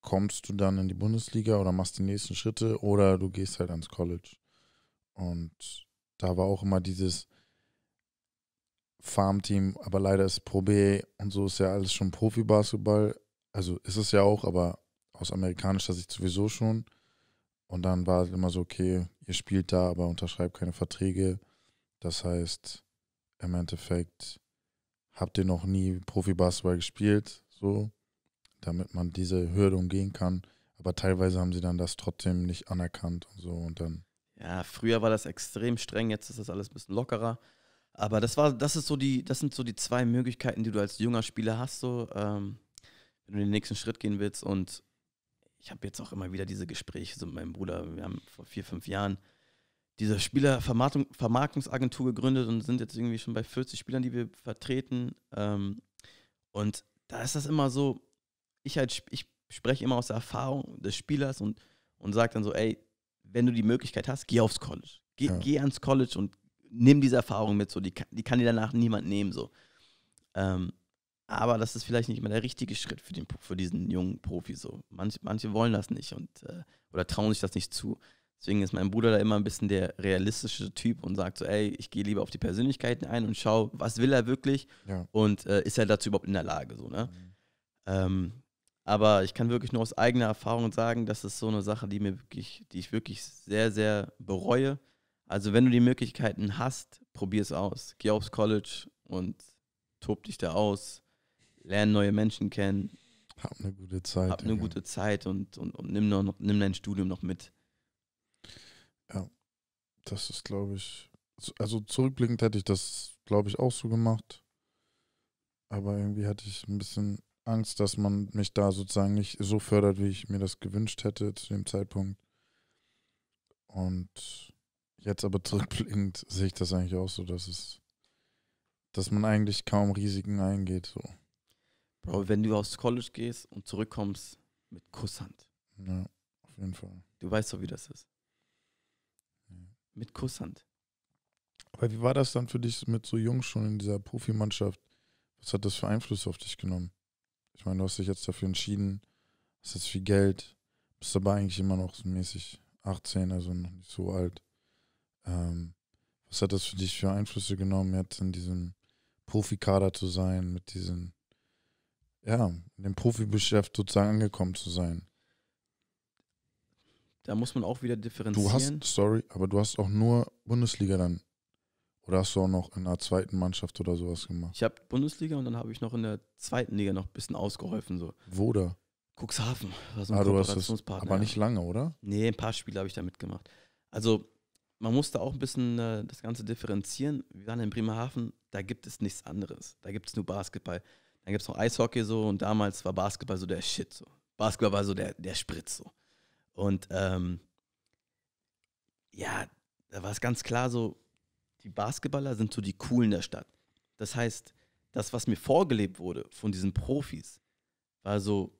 kommst du dann in die Bundesliga oder machst die nächsten Schritte oder du gehst halt ans College. Und da war auch immer dieses, Farmteam, aber leider ist Pro B und so ist ja alles schon Profi-Basketball. Also ist es ja auch, aber aus amerikanischer Sicht sowieso schon. Und dann war es immer so, okay, ihr spielt da, aber unterschreibt keine Verträge. Das heißt, im Endeffekt habt ihr noch nie Profi-Basketball gespielt, so, damit man diese Hürde umgehen kann. Aber teilweise haben sie dann das trotzdem nicht anerkannt und so und dann. Ja, früher war das extrem streng, jetzt ist das alles ein bisschen lockerer. Aber das war, das ist so die, das sind so die zwei Möglichkeiten, die du als junger Spieler hast, so, ähm, wenn du den nächsten Schritt gehen willst. Und ich habe jetzt auch immer wieder diese Gespräche so mit meinem Bruder. Wir haben vor vier, fünf Jahren diese Spielervermarktungsagentur gegründet und sind jetzt irgendwie schon bei 40 Spielern, die wir vertreten. Ähm, und da ist das immer so, ich halt, ich spreche immer aus der Erfahrung des Spielers und, und sage dann so, ey, wenn du die Möglichkeit hast, geh aufs College. Geh, ja. geh ans College und nimm diese Erfahrung mit, so, die, kann, die kann dir danach niemand nehmen, so. Ähm, aber das ist vielleicht nicht mehr der richtige Schritt für, den, für diesen jungen Profi. So. Manche, manche wollen das nicht und, äh, oder trauen sich das nicht zu. Deswegen ist mein Bruder da immer ein bisschen der realistische Typ und sagt so, ey, ich gehe lieber auf die Persönlichkeiten ein und schau, was will er wirklich ja. und äh, ist er dazu überhaupt in der Lage. So, ne? Mhm. Ähm, aber ich kann wirklich nur aus eigener Erfahrung sagen, das ist so eine Sache, die, mir wirklich, die ich wirklich sehr, sehr bereue, also, wenn du die Möglichkeiten hast, probier es aus. Geh aufs College und tob dich da aus. Lerne neue Menschen kennen. Hab eine gute Zeit. Hab eine ja. gute Zeit und, und, und nimm, noch, nimm dein Studium noch mit. Ja, das ist, glaube ich, also zurückblickend hätte ich das, glaube ich, auch so gemacht. Aber irgendwie hatte ich ein bisschen Angst, dass man mich da sozusagen nicht so fördert, wie ich mir das gewünscht hätte zu dem Zeitpunkt. Und Jetzt aber zurückblickend sehe ich das eigentlich auch so, dass es, dass man eigentlich kaum Risiken eingeht. So. Bro, wenn du aus College gehst und zurückkommst mit Kusshand. Ja, auf jeden Fall. Du weißt doch, wie das ist. Ja. Mit Kusshand. Aber wie war das dann für dich mit so jung schon in dieser Profimannschaft? Was hat das für Einfluss auf dich genommen? Ich meine, du hast dich jetzt dafür entschieden, hast jetzt viel Geld, bist aber eigentlich immer noch so mäßig 18, also noch nicht so alt. Ähm, was hat das für dich für Einflüsse genommen, jetzt in diesem Profikader zu sein, mit diesem, ja, in dem Profibeschäft sozusagen angekommen zu sein? Da muss man auch wieder differenzieren. Du hast, sorry, aber du hast auch nur Bundesliga dann. Oder hast du auch noch in einer zweiten Mannschaft oder sowas gemacht? Ich habe Bundesliga und dann habe ich noch in der zweiten Liga noch ein bisschen ausgeholfen. So. Wo da? Cuxhaven war so ein ah, du hast das, Aber nicht lange, oder? Nee, ein paar Spiele habe ich da mitgemacht. Also man muss da auch ein bisschen äh, das Ganze differenzieren. Wir waren in Bremerhaven, da gibt es nichts anderes. Da gibt es nur Basketball. Dann gibt es noch Eishockey so und damals war Basketball so der Shit. So. Basketball war so der, der Spritz so. Und ähm, ja, da war es ganz klar so, die Basketballer sind so die Coolen der Stadt. Das heißt, das, was mir vorgelebt wurde von diesen Profis, war so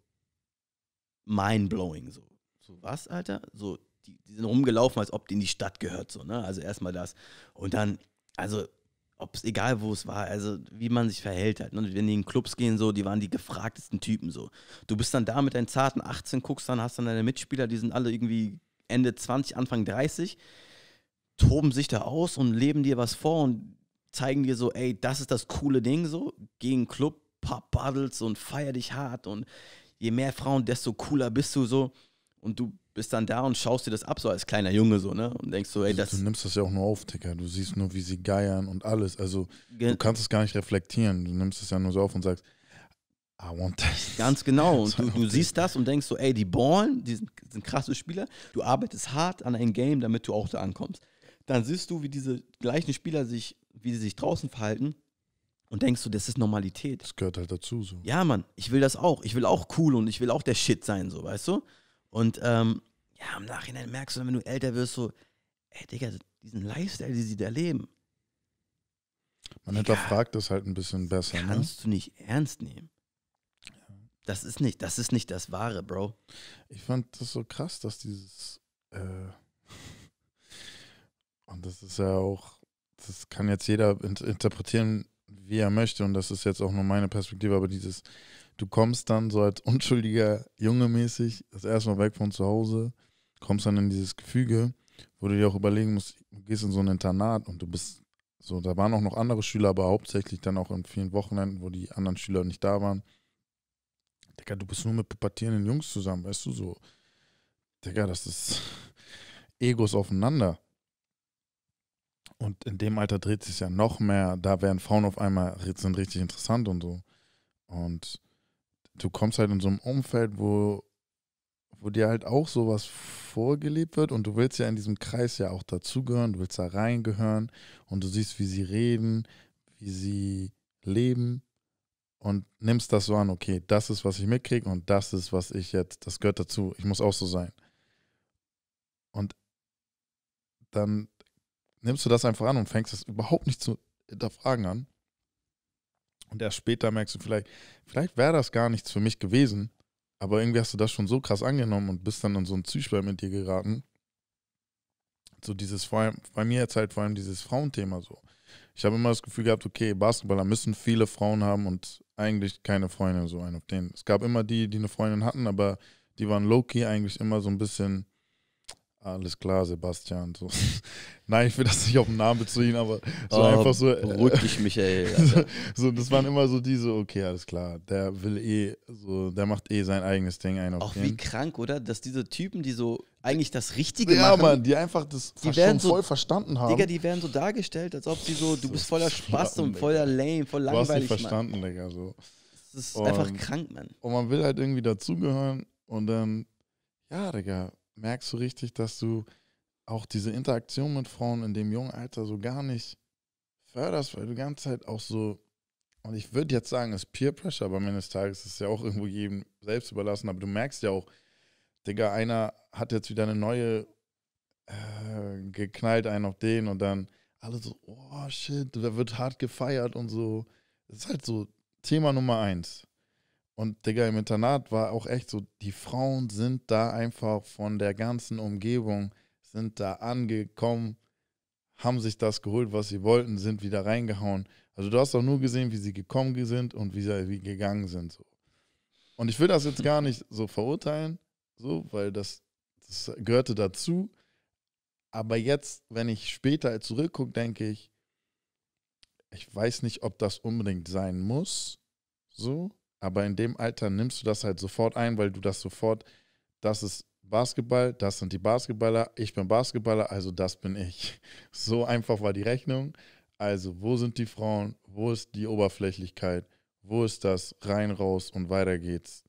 mind-blowing. So. so, was, Alter? So, die, die sind rumgelaufen, als ob die in die Stadt gehört. So, ne? Also erstmal das. Und dann, also ob es egal wo es war, also wie man sich verhält halt. Ne? Wenn die in Clubs gehen, so, die waren die gefragtesten Typen so. Du bist dann da mit deinen zarten 18, guckst dann, hast dann deine Mitspieler, die sind alle irgendwie Ende 20, Anfang 30, toben sich da aus und leben dir was vor und zeigen dir so, ey, das ist das coole Ding so, gegen Club, paar Paddles und feier dich hart und je mehr Frauen, desto cooler bist du so und du bist dann da und schaust dir das ab, so als kleiner Junge, so, ne? Und denkst so, ey, also, das. Du nimmst das ja auch nur auf, Ticker. Du siehst nur, wie sie geiern und alles. Also, du kannst es gar nicht reflektieren. Du nimmst es ja nur so auf und sagst, I want this. Ganz genau. Und du, du siehst das und denkst so, ey, die ballen, die sind, sind krasse Spieler. Du arbeitest hart an ein Game, damit du auch da ankommst. Dann siehst du, wie diese gleichen Spieler sich, wie sie sich draußen verhalten und denkst du, das ist Normalität. Das gehört halt dazu so. Ja, Mann, ich will das auch. Ich will auch cool und ich will auch der Shit sein, so, weißt du? Und ähm, ja, im Nachhinein merkst du, wenn du älter wirst, so, ey Digga, diesen Lifestyle, den sie da leben. Man Digga, hinterfragt das halt ein bisschen besser. Ne? Kannst ne? du nicht ernst nehmen. Das ist nicht, das ist nicht das Wahre, Bro. Ich fand das so krass, dass dieses äh und das ist ja auch, das kann jetzt jeder interpretieren, wie er möchte, und das ist jetzt auch nur meine Perspektive, aber dieses, du kommst dann so als unschuldiger Junge mäßig das erste Mal weg von zu Hause, kommst dann in dieses Gefüge, wo du dir auch überlegen musst, du gehst in so ein Internat und du bist so, da waren auch noch andere Schüler, aber hauptsächlich dann auch in vielen Wochenenden, wo die anderen Schüler nicht da waren. Digga, du bist nur mit pubertierenden Jungs zusammen, weißt du, so. Digga, das ist Egos aufeinander. Und in dem Alter dreht sich ja noch mehr, da werden Frauen auf einmal sind richtig interessant und so. Und du kommst halt in so einem Umfeld, wo, wo dir halt auch sowas vorgelebt wird und du willst ja in diesem Kreis ja auch dazugehören, du willst da reingehören und du siehst, wie sie reden, wie sie leben und nimmst das so an, okay, das ist, was ich mitkriege und das ist, was ich jetzt, das gehört dazu, ich muss auch so sein. Und dann nimmst du das einfach an und fängst es überhaupt nicht zu hinterfragen an und erst später merkst du vielleicht, vielleicht wäre das gar nichts für mich gewesen, aber irgendwie hast du das schon so krass angenommen und bist dann in so einen Zwiespalt mit dir geraten. So dieses, vor allem, bei mir jetzt halt vor allem dieses Frauenthema so. Ich habe immer das Gefühl gehabt, okay, Basketballer müssen viele Frauen haben und eigentlich keine Freunde so ein auf denen. Es gab immer die, die eine Freundin hatten, aber die waren low-key eigentlich immer so ein bisschen alles klar, Sebastian. So. Nein, ich will das nicht auf den Namen beziehen, aber so oh, einfach so. Äh, beruhig dich, Michael. So, so, das waren immer so diese, okay, alles klar, der will eh, so, der macht eh sein eigenes Ding ein. Auch wie krank, oder? Dass diese Typen, die so eigentlich das Richtige ja, machen. Ja, Mann, die einfach das die schon so, voll verstanden haben. Digga, die werden so dargestellt, als ob sie so, du bist voller Spaß und voller lame, voll langweilig. Du hast nicht verstanden, Mann. Digga, so. Das ist und, einfach krank, Mann. Und man will halt irgendwie dazugehören und dann, ja, Digga merkst du richtig, dass du auch diese Interaktion mit Frauen in dem jungen Alter so gar nicht förderst, weil du die ganze Zeit auch so, und ich würde jetzt sagen, es ist Peer Pressure, aber am Ende des Tages ist es ja auch irgendwo jedem selbst überlassen, aber du merkst ja auch, Digga, einer hat jetzt wieder eine neue äh, geknallt, einen auf den und dann alle so, oh shit, da wird hart gefeiert und so. Das ist halt so Thema Nummer eins. Und Digga, im Internat war auch echt so, die Frauen sind da einfach von der ganzen Umgebung, sind da angekommen, haben sich das geholt, was sie wollten, sind wieder reingehauen. Also du hast doch nur gesehen, wie sie gekommen sind und wie sie wie gegangen sind. So. Und ich will das jetzt gar nicht so verurteilen, so, weil das, das gehörte dazu. Aber jetzt, wenn ich später zurückgucke, denke ich, ich weiß nicht, ob das unbedingt sein muss. So aber in dem Alter nimmst du das halt sofort ein, weil du das sofort, das ist Basketball, das sind die Basketballer, ich bin Basketballer, also das bin ich. So einfach war die Rechnung. Also, wo sind die Frauen? Wo ist die Oberflächlichkeit? Wo ist das? Rein, raus und weiter geht's.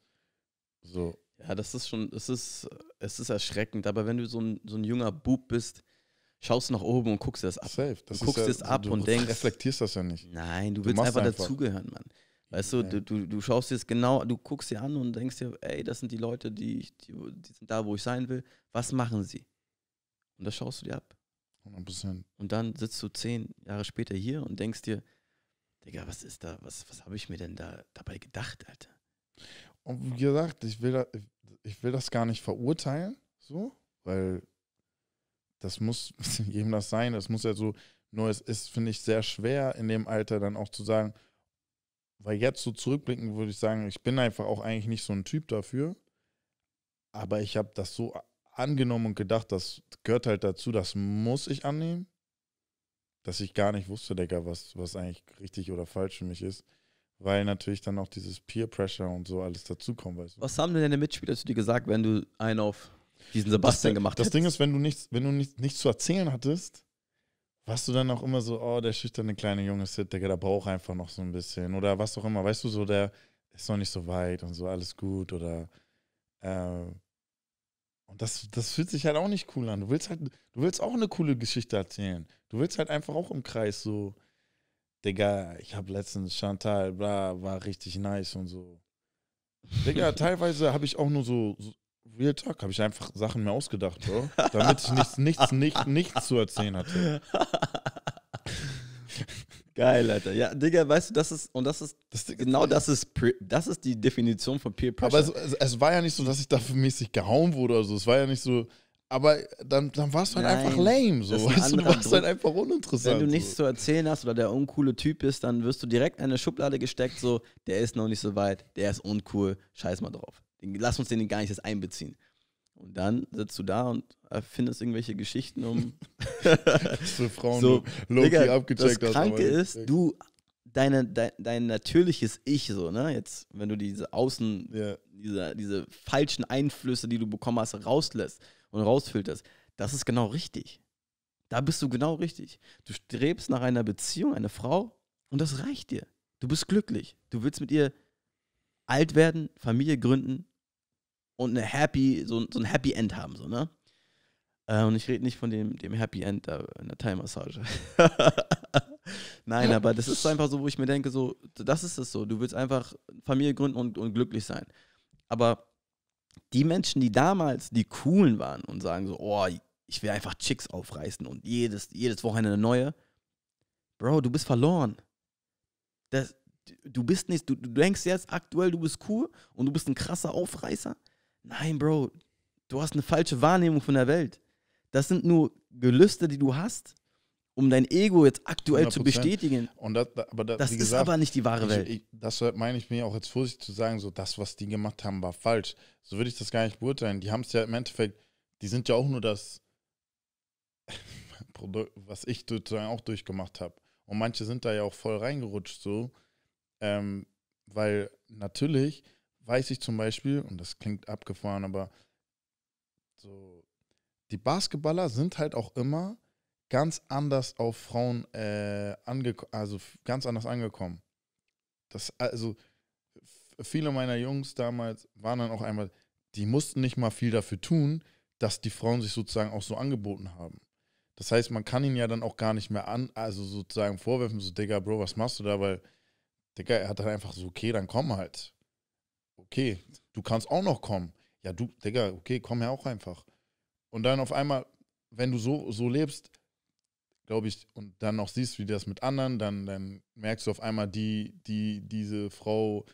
So. Ja, das ist schon, es ist, es ist erschreckend, aber wenn du so ein, so ein junger Bub bist, schaust nach oben und guckst dir das ab. Safe. Das du guckst ja, es ab du und denkst. Du reflektierst das ja nicht. Nein, du, du willst einfach, einfach dazugehören, Mann. Weißt du, ja. du, du, du schaust dir es genau, du guckst dir an und denkst dir, ey, das sind die Leute, die, ich, die, die, sind da, wo ich sein will. Was machen sie? Und das schaust du dir ab. 100%. Und dann sitzt du zehn Jahre später hier und denkst dir, Digga, was ist da, was, was habe ich mir denn da dabei gedacht, Alter? Und wie gesagt, ich will, ich will das gar nicht verurteilen, so, weil das muss jedem das sein. Das muss ja so, nur es ist, finde ich, sehr schwer in dem Alter dann auch zu sagen, weil jetzt so zurückblicken würde ich sagen, ich bin einfach auch eigentlich nicht so ein Typ dafür. Aber ich habe das so angenommen und gedacht, das gehört halt dazu, das muss ich annehmen. Dass ich gar nicht wusste, Digga, was, was eigentlich richtig oder falsch für mich ist. Weil natürlich dann auch dieses Peer Pressure und so alles dazukommen, Weißt du? Was haben denn deine Mitspieler zu dir gesagt, wenn du einen auf diesen Sebastian das, gemacht hast? Das Ding ist, wenn du nichts, wenn du nichts, nichts zu erzählen hattest, warst du dann auch immer so, oh, der schüchterne kleine Junge Sid, Digga, der braucht einfach noch so ein bisschen. Oder was auch immer, weißt du, so der ist noch nicht so weit und so, alles gut oder äh, und das, das fühlt sich halt auch nicht cool an. Du willst halt, du willst auch eine coole Geschichte erzählen. Du willst halt einfach auch im Kreis so, Digga, ich habe letztens Chantal, bla, war richtig nice und so. Digga, teilweise habe ich auch nur so, so Real Talk habe ich einfach Sachen mir ausgedacht, Bro. Damit ich nichts, nichts, nichts, nichts zu erzählen hatte. Geil, Alter. Ja, Digga, weißt du, das ist, und das ist, das, genau das ist, das ist die Definition von Peer Pressure. Aber es, es, es war ja nicht so, dass ich dafür mäßig gehauen wurde oder so. Es war ja nicht so, aber dann, dann warst du halt Nein, einfach lame. So. Weißt du, du warst halt einfach uninteressant. Wenn du nichts so. zu erzählen hast oder der uncoole Typ bist, dann wirst du direkt in eine Schublade gesteckt, so, der ist noch nicht so weit, der ist uncool, scheiß mal drauf lass uns den gar nicht erst einbeziehen. Und dann sitzt du da und erfindest irgendwelche Geschichten um. so Frauen so, Loki abgecheckt Das Kranke hast, ist, du, deine, dein, dein, natürliches Ich, so, ne? Jetzt, wenn du diese Außen, yeah. diese, diese falschen Einflüsse, die du bekommen hast, rauslässt und rausfilterst, das ist genau richtig. Da bist du genau richtig. Du strebst nach einer Beziehung, einer Frau, und das reicht dir. Du bist glücklich. Du willst mit ihr alt werden, Familie gründen, und eine Happy, so, so ein Happy End haben, so, ne? Äh, und ich rede nicht von dem, dem Happy End da in der Thai-Massage. Nein, aber das ist einfach so, wo ich mir denke, so, das ist es so. Du willst einfach Familie gründen und, und glücklich sein. Aber die Menschen, die damals die coolen waren und sagen so, oh, ich will einfach Chicks aufreißen und jedes, jedes Wochenende eine neue, Bro, du bist verloren. Das, du bist nicht, du, du denkst jetzt aktuell, du bist cool und du bist ein krasser Aufreißer Nein, Bro, du hast eine falsche Wahrnehmung von der Welt. Das sind nur Gelüste, die du hast, um dein Ego jetzt aktuell 100%. zu bestätigen. Und das, aber das, das ist gesagt, aber nicht die wahre Welt. Ich, ich, das meine ich mir auch jetzt vorsichtig zu sagen, so das, was die gemacht haben, war falsch. So würde ich das gar nicht beurteilen. Die haben es ja im Endeffekt, die sind ja auch nur das Produkt, was ich sozusagen auch durchgemacht habe. Und manche sind da ja auch voll reingerutscht so, ähm, weil natürlich weiß ich zum Beispiel, und das klingt abgefahren, aber so, die Basketballer sind halt auch immer ganz anders auf Frauen äh, angekommen, also ganz anders angekommen. Das, also, viele meiner Jungs damals waren dann auch einmal, die mussten nicht mal viel dafür tun, dass die Frauen sich sozusagen auch so angeboten haben. Das heißt, man kann ihn ja dann auch gar nicht mehr an, also sozusagen vorwerfen, so, Digga, Bro, was machst du da? Weil, Digga, er hat dann einfach so, okay, dann komm halt okay, du kannst auch noch kommen. Ja, du, Digga, okay, komm her auch einfach. Und dann auf einmal, wenn du so, so lebst, glaube ich, und dann noch siehst, wie das mit anderen, dann, dann merkst du auf einmal, die, die, diese Frau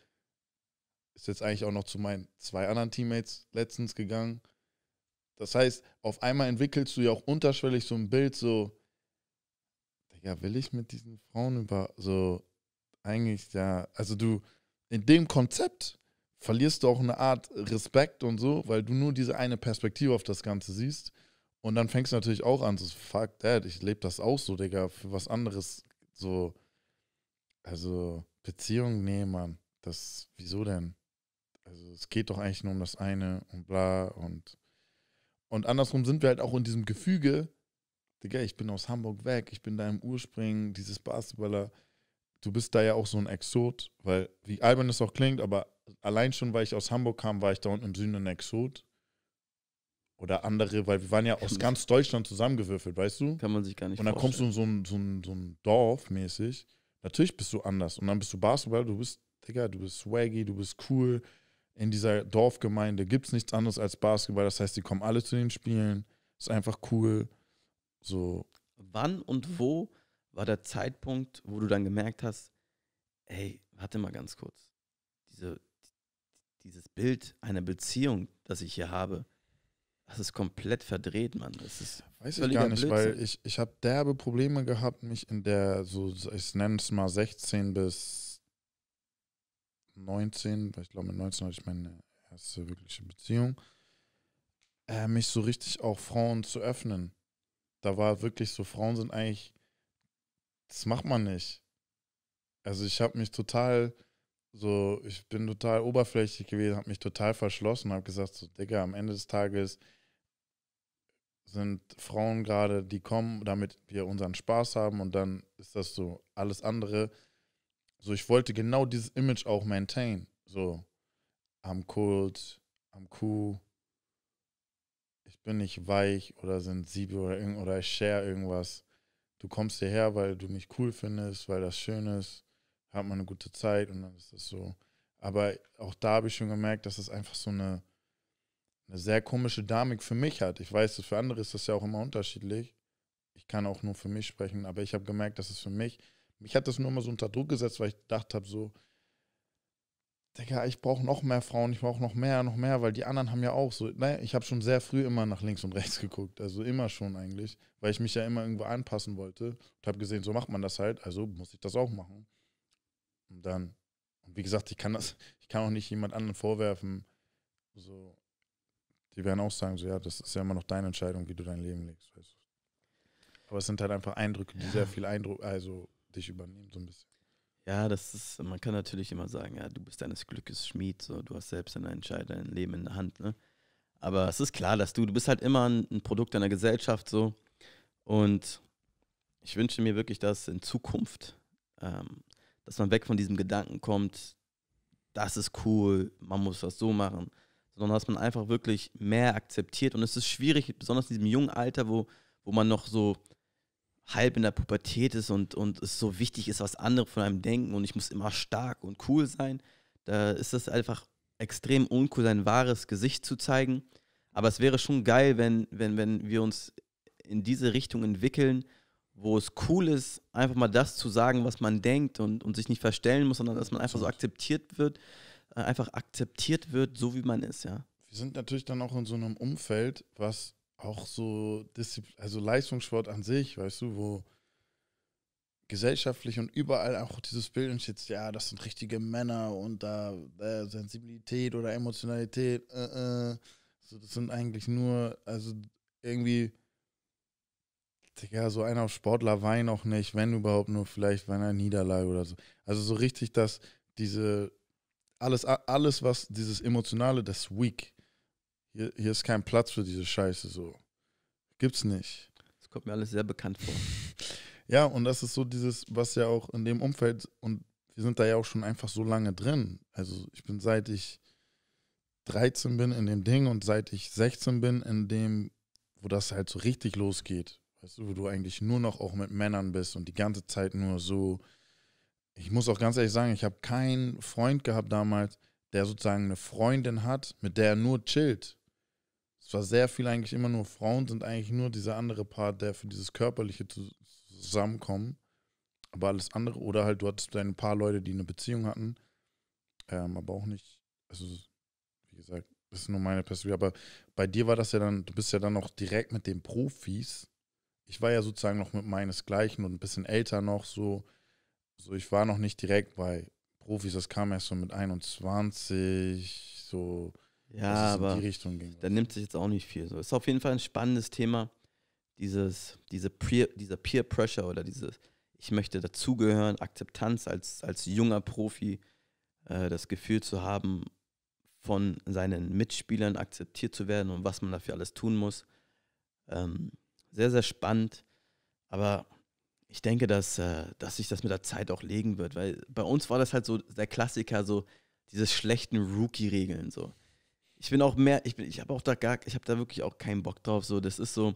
ist jetzt eigentlich auch noch zu meinen zwei anderen Teammates letztens gegangen. Das heißt, auf einmal entwickelst du ja auch unterschwellig so ein Bild, so, Digga, will ich mit diesen Frauen über, so, eigentlich, ja, also du, in dem Konzept verlierst du auch eine Art Respekt und so, weil du nur diese eine Perspektive auf das Ganze siehst. Und dann fängst du natürlich auch an, so, fuck that, ich lebe das auch so, Digga, für was anderes. So, also Beziehung, nee, Mann, das, wieso denn? Also es geht doch eigentlich nur um das eine und bla und. Und andersrum sind wir halt auch in diesem Gefüge, Digga, ich bin aus Hamburg weg, ich bin da im Urspringen, dieses Basketballer. Du bist da ja auch so ein Exot, weil, wie albern es auch klingt, aber allein schon, weil ich aus Hamburg kam, war ich da unten im Süden in Exot. Oder andere, weil wir waren ja aus ganz Deutschland zusammengewürfelt, weißt du? Kann man sich gar nicht Und dann vorstellen. kommst du in so ein, so, ein, so ein Dorf mäßig. Natürlich bist du anders. Und dann bist du Basketball, du bist, Digga, du bist swaggy, du bist cool. In dieser Dorfgemeinde gibt es nichts anderes als Basketball. Das heißt, die kommen alle zu den Spielen. Ist einfach cool. So. Wann und wo war der Zeitpunkt, wo du dann gemerkt hast, hey, warte mal ganz kurz. Diese, dieses Bild einer Beziehung, das ich hier habe, das ist komplett verdreht, Mann. Das ist Weiß ich gar nicht, Blödsinn. weil ich, ich habe derbe Probleme gehabt, mich in der, so ich nenne es mal 16 bis 19, weil ich glaube mit 19 hatte ich meine erste wirkliche Beziehung, äh, mich so richtig auch Frauen zu öffnen. Da war wirklich so, Frauen sind eigentlich, das macht man nicht. Also ich habe mich total so, ich bin total oberflächlich gewesen, habe mich total verschlossen, habe gesagt, so, Digga, am Ende des Tages sind Frauen gerade, die kommen, damit wir unseren Spaß haben und dann ist das so alles andere. So, ich wollte genau dieses Image auch maintain. So, am Kult, am Kuh, ich bin nicht weich oder sensibel oder, oder ich share irgendwas. Du kommst hierher, weil du mich cool findest, weil das schön ist hat man eine gute Zeit und dann ist das so. Aber auch da habe ich schon gemerkt, dass es einfach so eine, eine sehr komische Dynamik für mich hat. Ich weiß, für andere ist das ja auch immer unterschiedlich. Ich kann auch nur für mich sprechen, aber ich habe gemerkt, dass es für mich, mich hat das nur immer so unter Druck gesetzt, weil ich gedacht habe, so, Digga, ich brauche noch mehr Frauen, ich brauche noch mehr, noch mehr, weil die anderen haben ja auch so. Naja, ne, ich habe schon sehr früh immer nach links und rechts geguckt, also immer schon eigentlich, weil ich mich ja immer irgendwo anpassen wollte und habe gesehen, so macht man das halt, also muss ich das auch machen. Und dann, und wie gesagt, ich kann das, ich kann auch nicht jemand anderen vorwerfen, so, die werden auch sagen, so ja, das ist ja immer noch deine Entscheidung, wie du dein Leben legst. Weißt du. Aber es sind halt einfach Eindrücke, die ja. sehr viel Eindruck, also dich übernehmen so ein bisschen. Ja, das ist, man kann natürlich immer sagen, ja, du bist deines Glückes Schmied, so, du hast selbst deine Entscheidung, dein Leben in der Hand, ne? Aber es ist klar, dass du, du bist halt immer ein, ein Produkt deiner Gesellschaft, so. Und ich wünsche mir wirklich, dass in Zukunft ähm, dass man weg von diesem Gedanken kommt, das ist cool, man muss das so machen, sondern dass man einfach wirklich mehr akzeptiert. Und es ist schwierig, besonders in diesem jungen Alter, wo, wo man noch so halb in der Pubertät ist und, und es so wichtig ist, was andere von einem denken und ich muss immer stark und cool sein. Da ist es einfach extrem uncool, sein wahres Gesicht zu zeigen. Aber es wäre schon geil, wenn, wenn, wenn wir uns in diese Richtung entwickeln, wo es cool ist, einfach mal das zu sagen, was man denkt und, und sich nicht verstellen muss, sondern dass man einfach so akzeptiert wird, äh, einfach akzeptiert wird, so wie man ist, ja. Wir sind natürlich dann auch in so einem Umfeld, was auch so Disziplin, also Leistungssport an sich, weißt du, wo gesellschaftlich und überall auch dieses Bild entsteht, ja, das sind richtige Männer und da äh, Sensibilität oder Emotionalität, äh, äh, so, das sind eigentlich nur, also irgendwie Digga, so einer auf Sportler weint auch nicht, wenn überhaupt nur vielleicht bei einer Niederlage oder so. Also so richtig, dass diese, alles, alles was, dieses Emotionale, das weak. Hier, hier ist kein Platz für diese Scheiße, so. Gibt's nicht. Das kommt mir alles sehr bekannt vor. ja, und das ist so dieses, was ja auch in dem Umfeld, und wir sind da ja auch schon einfach so lange drin. Also ich bin seit ich 13 bin in dem Ding und seit ich 16 bin in dem, wo das halt so richtig losgeht Weißt du, wo du eigentlich nur noch auch mit Männern bist und die ganze Zeit nur so. Ich muss auch ganz ehrlich sagen, ich habe keinen Freund gehabt damals, der sozusagen eine Freundin hat, mit der er nur chillt. Es war sehr viel eigentlich immer nur Frauen, sind eigentlich nur dieser andere Part, der für dieses körperliche Zusammenkommen. Aber alles andere, oder halt, du hattest ein paar Leute, die eine Beziehung hatten, ähm, aber auch nicht, also wie gesagt, das ist nur meine Perspektive. Aber bei dir war das ja dann, du bist ja dann auch direkt mit den Profis ich war ja sozusagen noch mit meinesgleichen und ein bisschen älter noch so. So, ich war noch nicht direkt bei Profis, das kam erst so mit 21, so ja, aber in die Richtung ging. Da nimmt sich jetzt auch nicht viel. So ist auf jeden Fall ein spannendes Thema, dieses, diese Peer, dieser Peer Pressure oder dieses, ich möchte dazugehören, Akzeptanz als, als junger Profi, äh, das Gefühl zu haben, von seinen Mitspielern akzeptiert zu werden und was man dafür alles tun muss. Ähm, sehr, sehr spannend. Aber ich denke, dass, äh, dass sich das mit der Zeit auch legen wird, weil bei uns war das halt so der Klassiker, so dieses schlechten Rookie-Regeln. So. Ich bin auch mehr, ich, ich habe auch da gar, ich habe da wirklich auch keinen Bock drauf. So, das ist so,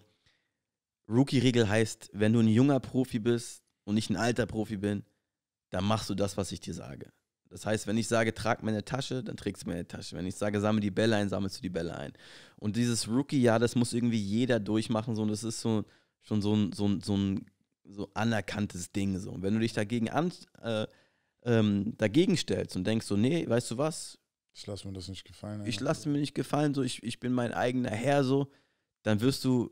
Rookie-Regel heißt, wenn du ein junger Profi bist und ich ein alter Profi bin, dann machst du das, was ich dir sage. Das heißt, wenn ich sage, trag meine Tasche, dann trägst du meine Tasche. Wenn ich sage, sammle die Bälle ein, sammelst du die Bälle ein. Und dieses Rookie-Jahr, das muss irgendwie jeder durchmachen. So, und das ist so schon so ein, so ein, so ein so anerkanntes Ding. So. Und wenn du dich dagegen, an, äh, ähm, dagegen stellst und denkst so, nee, weißt du was? Ich lasse mir das nicht gefallen. Ich lasse mir nicht gefallen, so ich, ich bin mein eigener Herr, so, dann wirst du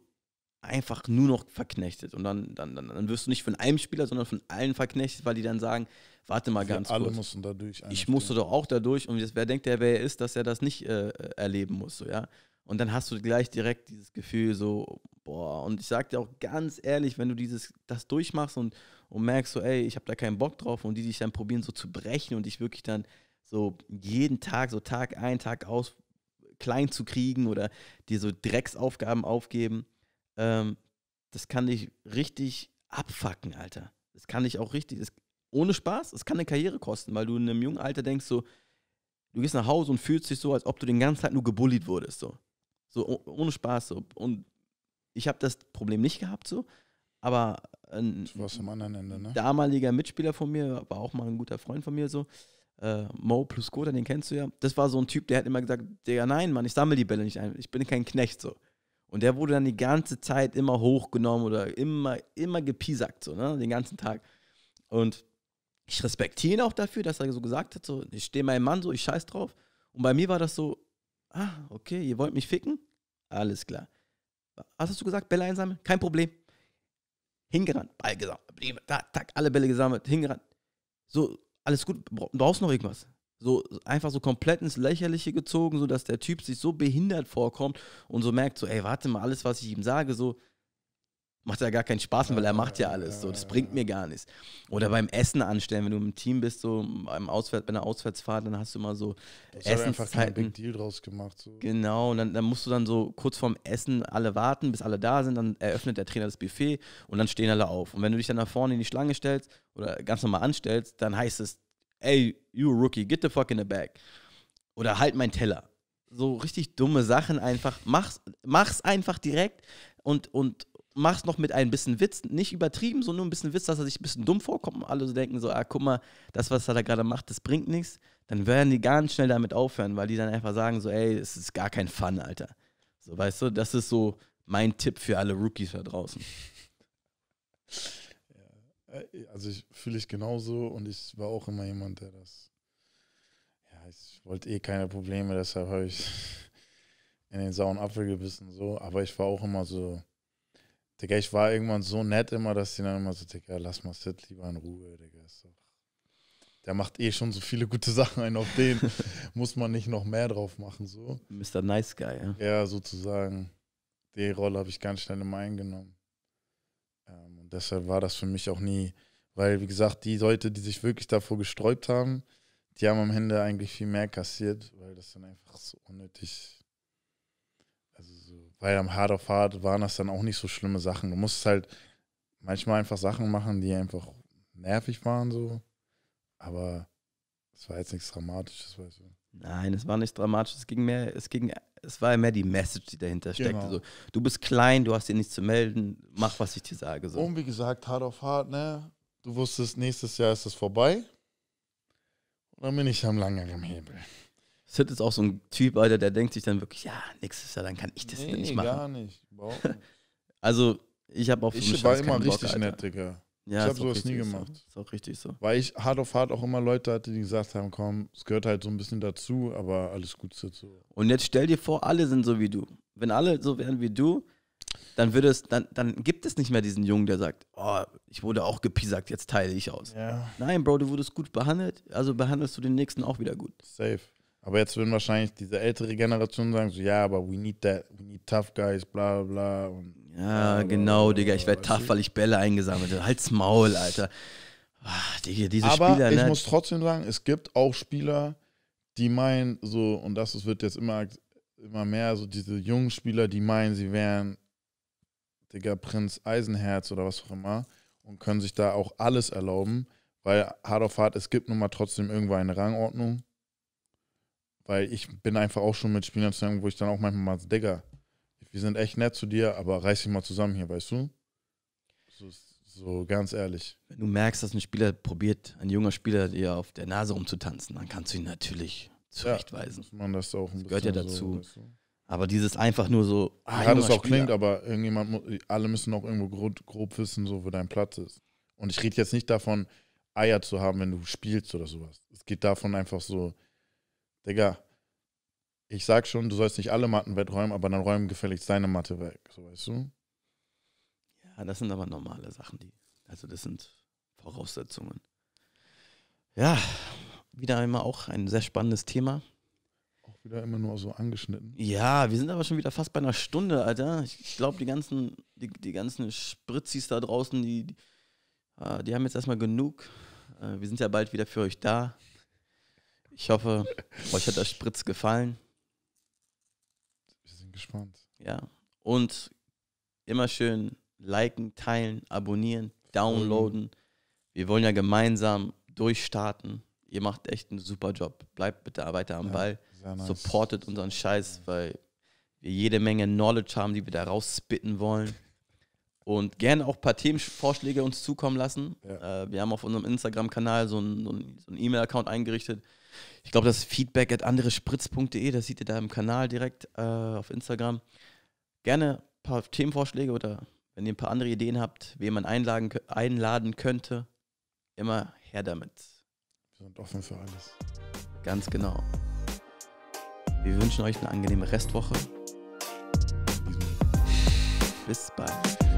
einfach nur noch verknechtet. Und dann, dann, dann, dann wirst du nicht von einem Spieler, sondern von allen verknechtet, weil die dann sagen, warte mal Wir ganz alle kurz. mussten dadurch. durch. Ich musste stehen. doch auch dadurch. Und wer denkt der, wer er ist, dass er das nicht äh, erleben muss, so, ja. Und dann hast du gleich direkt dieses Gefühl so, boah, und ich sag dir auch ganz ehrlich, wenn du dieses, das durchmachst und, und merkst so, ey, ich habe da keinen Bock drauf und die dich dann probieren so zu brechen und dich wirklich dann so jeden Tag, so Tag ein, Tag aus klein zu kriegen oder dir so Drecksaufgaben aufgeben, ähm, das kann dich richtig abfacken, Alter. Das kann dich auch richtig, das, ohne Spaß, es kann eine Karriere kosten, weil du in einem jungen Alter denkst so, du gehst nach Hause und fühlst dich so, als ob du den ganzen Tag nur gebullied wurdest, so. So oh, ohne Spaß, so. Und ich habe das Problem nicht gehabt, so. Aber ein Ende, ne? damaliger Mitspieler von mir, war auch mal ein guter Freund von mir, so. Äh, Mo plus Kota, den kennst du ja. Das war so ein Typ, der hat immer gesagt, Digga, nein, Mann, ich sammle die Bälle nicht ein. Ich bin kein Knecht, so. Und der wurde dann die ganze Zeit immer hochgenommen oder immer, immer gepiesackt, so, ne? Den ganzen Tag. Und ich respektiere ihn auch dafür, dass er so gesagt hat, so, ich stehe meinem Mann so, ich scheiß drauf. Und bei mir war das so, ah, okay, ihr wollt mich ficken? Alles klar. Was hast du gesagt? Bälle einsammeln? Kein Problem. Hingerannt, Ball gesammelt, da, tack, alle Bälle gesammelt, hingerannt. So, alles gut, brauchst du noch irgendwas? so einfach so komplett ins Lächerliche gezogen, so dass der Typ sich so behindert vorkommt und so merkt so, ey, warte mal, alles was ich ihm sage, so macht ja gar keinen Spaß, weil er macht ja alles, so das bringt mir gar nichts. Oder beim Essen anstellen, wenn du im Team bist, so beim Auswärts, bei einer Auswärtsfahrt, dann hast du immer so Essen einfach Essenszeiten. Big Deal draus gemacht. So. Genau, und dann, dann musst du dann so kurz vorm Essen alle warten, bis alle da sind, dann eröffnet der Trainer das Buffet und dann stehen alle auf. Und wenn du dich dann nach vorne in die Schlange stellst oder ganz normal anstellst, dann heißt es ey, you Rookie, get the fuck in the bag. Oder halt meinen Teller. So richtig dumme Sachen einfach. Mach's, mach's einfach direkt und, und mach's noch mit ein bisschen Witz. Nicht übertrieben, sondern nur ein bisschen Witz, dass er sich ein bisschen dumm vorkommt und alle so denken so, ah, guck mal, das, was er da gerade macht, das bringt nichts. Dann werden die ganz schnell damit aufhören, weil die dann einfach sagen so, ey, es ist gar kein Fun, Alter. So, weißt du, das ist so mein Tipp für alle Rookies da draußen. Äh, also ich fühle ich genauso und ich war auch immer jemand, der das. Ja, ich wollte eh keine Probleme, deshalb habe ich in den sauren Apfel gebissen, so. Aber ich war auch immer so. Digga, ich war irgendwann so nett immer, dass die dann immer so, Digga, lass mal Sid lieber in Ruhe, Digga. Ist doch der macht eh schon so viele gute Sachen ein, auf den muss man nicht noch mehr drauf machen, so. Mr. Nice Guy, ja. Ja, sozusagen. Die Rolle habe ich ganz schnell immer eingenommen deshalb war das für mich auch nie, weil wie gesagt, die Leute, die sich wirklich davor gesträubt haben, die haben am Ende eigentlich viel mehr kassiert, weil das dann einfach so unnötig. Also so, weil am Hard of Hard waren das dann auch nicht so schlimme Sachen. Du musst halt manchmal einfach Sachen machen, die einfach nervig waren, so. Aber es war jetzt nichts Dramatisches, weißt du. Nein, es war nichts Dramatisches. Es ging mehr, es ging es war mehr die Message, die dahinter steckte. Genau. Also, du bist klein, du hast dir nichts zu melden, mach, was ich dir sage. So. Und wie gesagt, hart auf hart, ne? Du wusstest, nächstes Jahr ist es vorbei. Und dann bin ich am langeren Hebel. Sid ist auch so ein Typ, Alter, der denkt sich dann wirklich, ja, nächstes Jahr, dann kann ich das nee, nicht machen. gar nicht. Wow. also, ich habe auch Ich war immer richtig Bock, nett, Digga. Ja, ich habe sowas nie gemacht. So. Ist auch richtig so. Weil ich hart auf hart auch immer Leute hatte, die gesagt haben, komm, es gehört halt so ein bisschen dazu, aber alles gut dazu. Und jetzt stell dir vor, alle sind so wie du. Wenn alle so wären wie du, dann würde es, dann, dann gibt es nicht mehr diesen Jungen, der sagt, oh, ich wurde auch gepiesackt, jetzt teile ich aus. Ja. Nein, Bro, du wurdest gut behandelt, also behandelst du den nächsten auch wieder gut. Safe. Aber jetzt würden wahrscheinlich diese ältere Generation sagen, so ja, aber we need that, we need tough guys, bla bla. Und ja, bla, genau, bla, Digga, ich werde tough, weil ich Bälle eingesammelt habe. Halt's Maul, Alter. Ach, Digga, diese aber Spieler, ich ne? muss trotzdem sagen, es gibt auch Spieler, die meinen so, und das wird jetzt immer, immer mehr, so diese jungen Spieler, die meinen, sie wären, Digga, Prinz Eisenherz oder was auch immer und können sich da auch alles erlauben, weil hart auf hart, es gibt nun mal trotzdem irgendwo eine Rangordnung weil ich bin einfach auch schon mit Spielern zusammen, wo ich dann auch manchmal mal, Digga, wir sind echt nett zu dir, aber reiß dich mal zusammen hier, weißt du? So, so ganz ehrlich. Wenn du merkst, dass ein Spieler probiert, ein junger Spieler dir auf der Nase rumzutanzen, dann kannst du ihn natürlich zurechtweisen. Ja, man das auch ein das gehört ja dazu. So, weißt du? Aber dieses einfach nur so. Ah, ja, es auch Spieler. klingt, aber irgendjemand, alle müssen auch irgendwo grob, grob wissen, so wo dein Platz ist. Und ich rede jetzt nicht davon, Eier zu haben, wenn du spielst oder sowas. Es geht davon einfach so, Digga, ich sag schon, du sollst nicht alle Matten wegräumen, aber dann räumen gefälligst deine Matte weg, so weißt du? Ja, das sind aber normale Sachen, die, also das sind Voraussetzungen. Ja, wieder einmal auch ein sehr spannendes Thema. Auch wieder immer nur so angeschnitten. Ja, wir sind aber schon wieder fast bei einer Stunde, Alter. Ich glaube, die ganzen, die, die ganzen Spritzis da draußen, die, die, äh, die haben jetzt erstmal genug. Äh, wir sind ja bald wieder für euch da. Ich hoffe, euch hat der Spritz gefallen. Wir sind gespannt. Ja. Und immer schön liken, teilen, abonnieren, downloaden. Wir wollen ja gemeinsam durchstarten. Ihr macht echt einen super Job. Bleibt bitte weiter am ja, Ball. Nice. Supportet unseren Scheiß, weil wir jede Menge Knowledge haben, die wir da rausspitten wollen. Und gerne auch ein paar Themenvorschläge uns zukommen lassen. Ja. Äh, wir haben auf unserem Instagram-Kanal so einen so E-Mail-Account eingerichtet ich glaube, das Feedback at anderespritz.de, das seht ihr da im Kanal direkt äh, auf Instagram. Gerne ein paar Themenvorschläge oder wenn ihr ein paar andere Ideen habt, wen man einladen, einladen könnte, immer her damit. Wir sind offen für alles. Ganz genau. Wir wünschen euch eine angenehme Restwoche. Bis bald.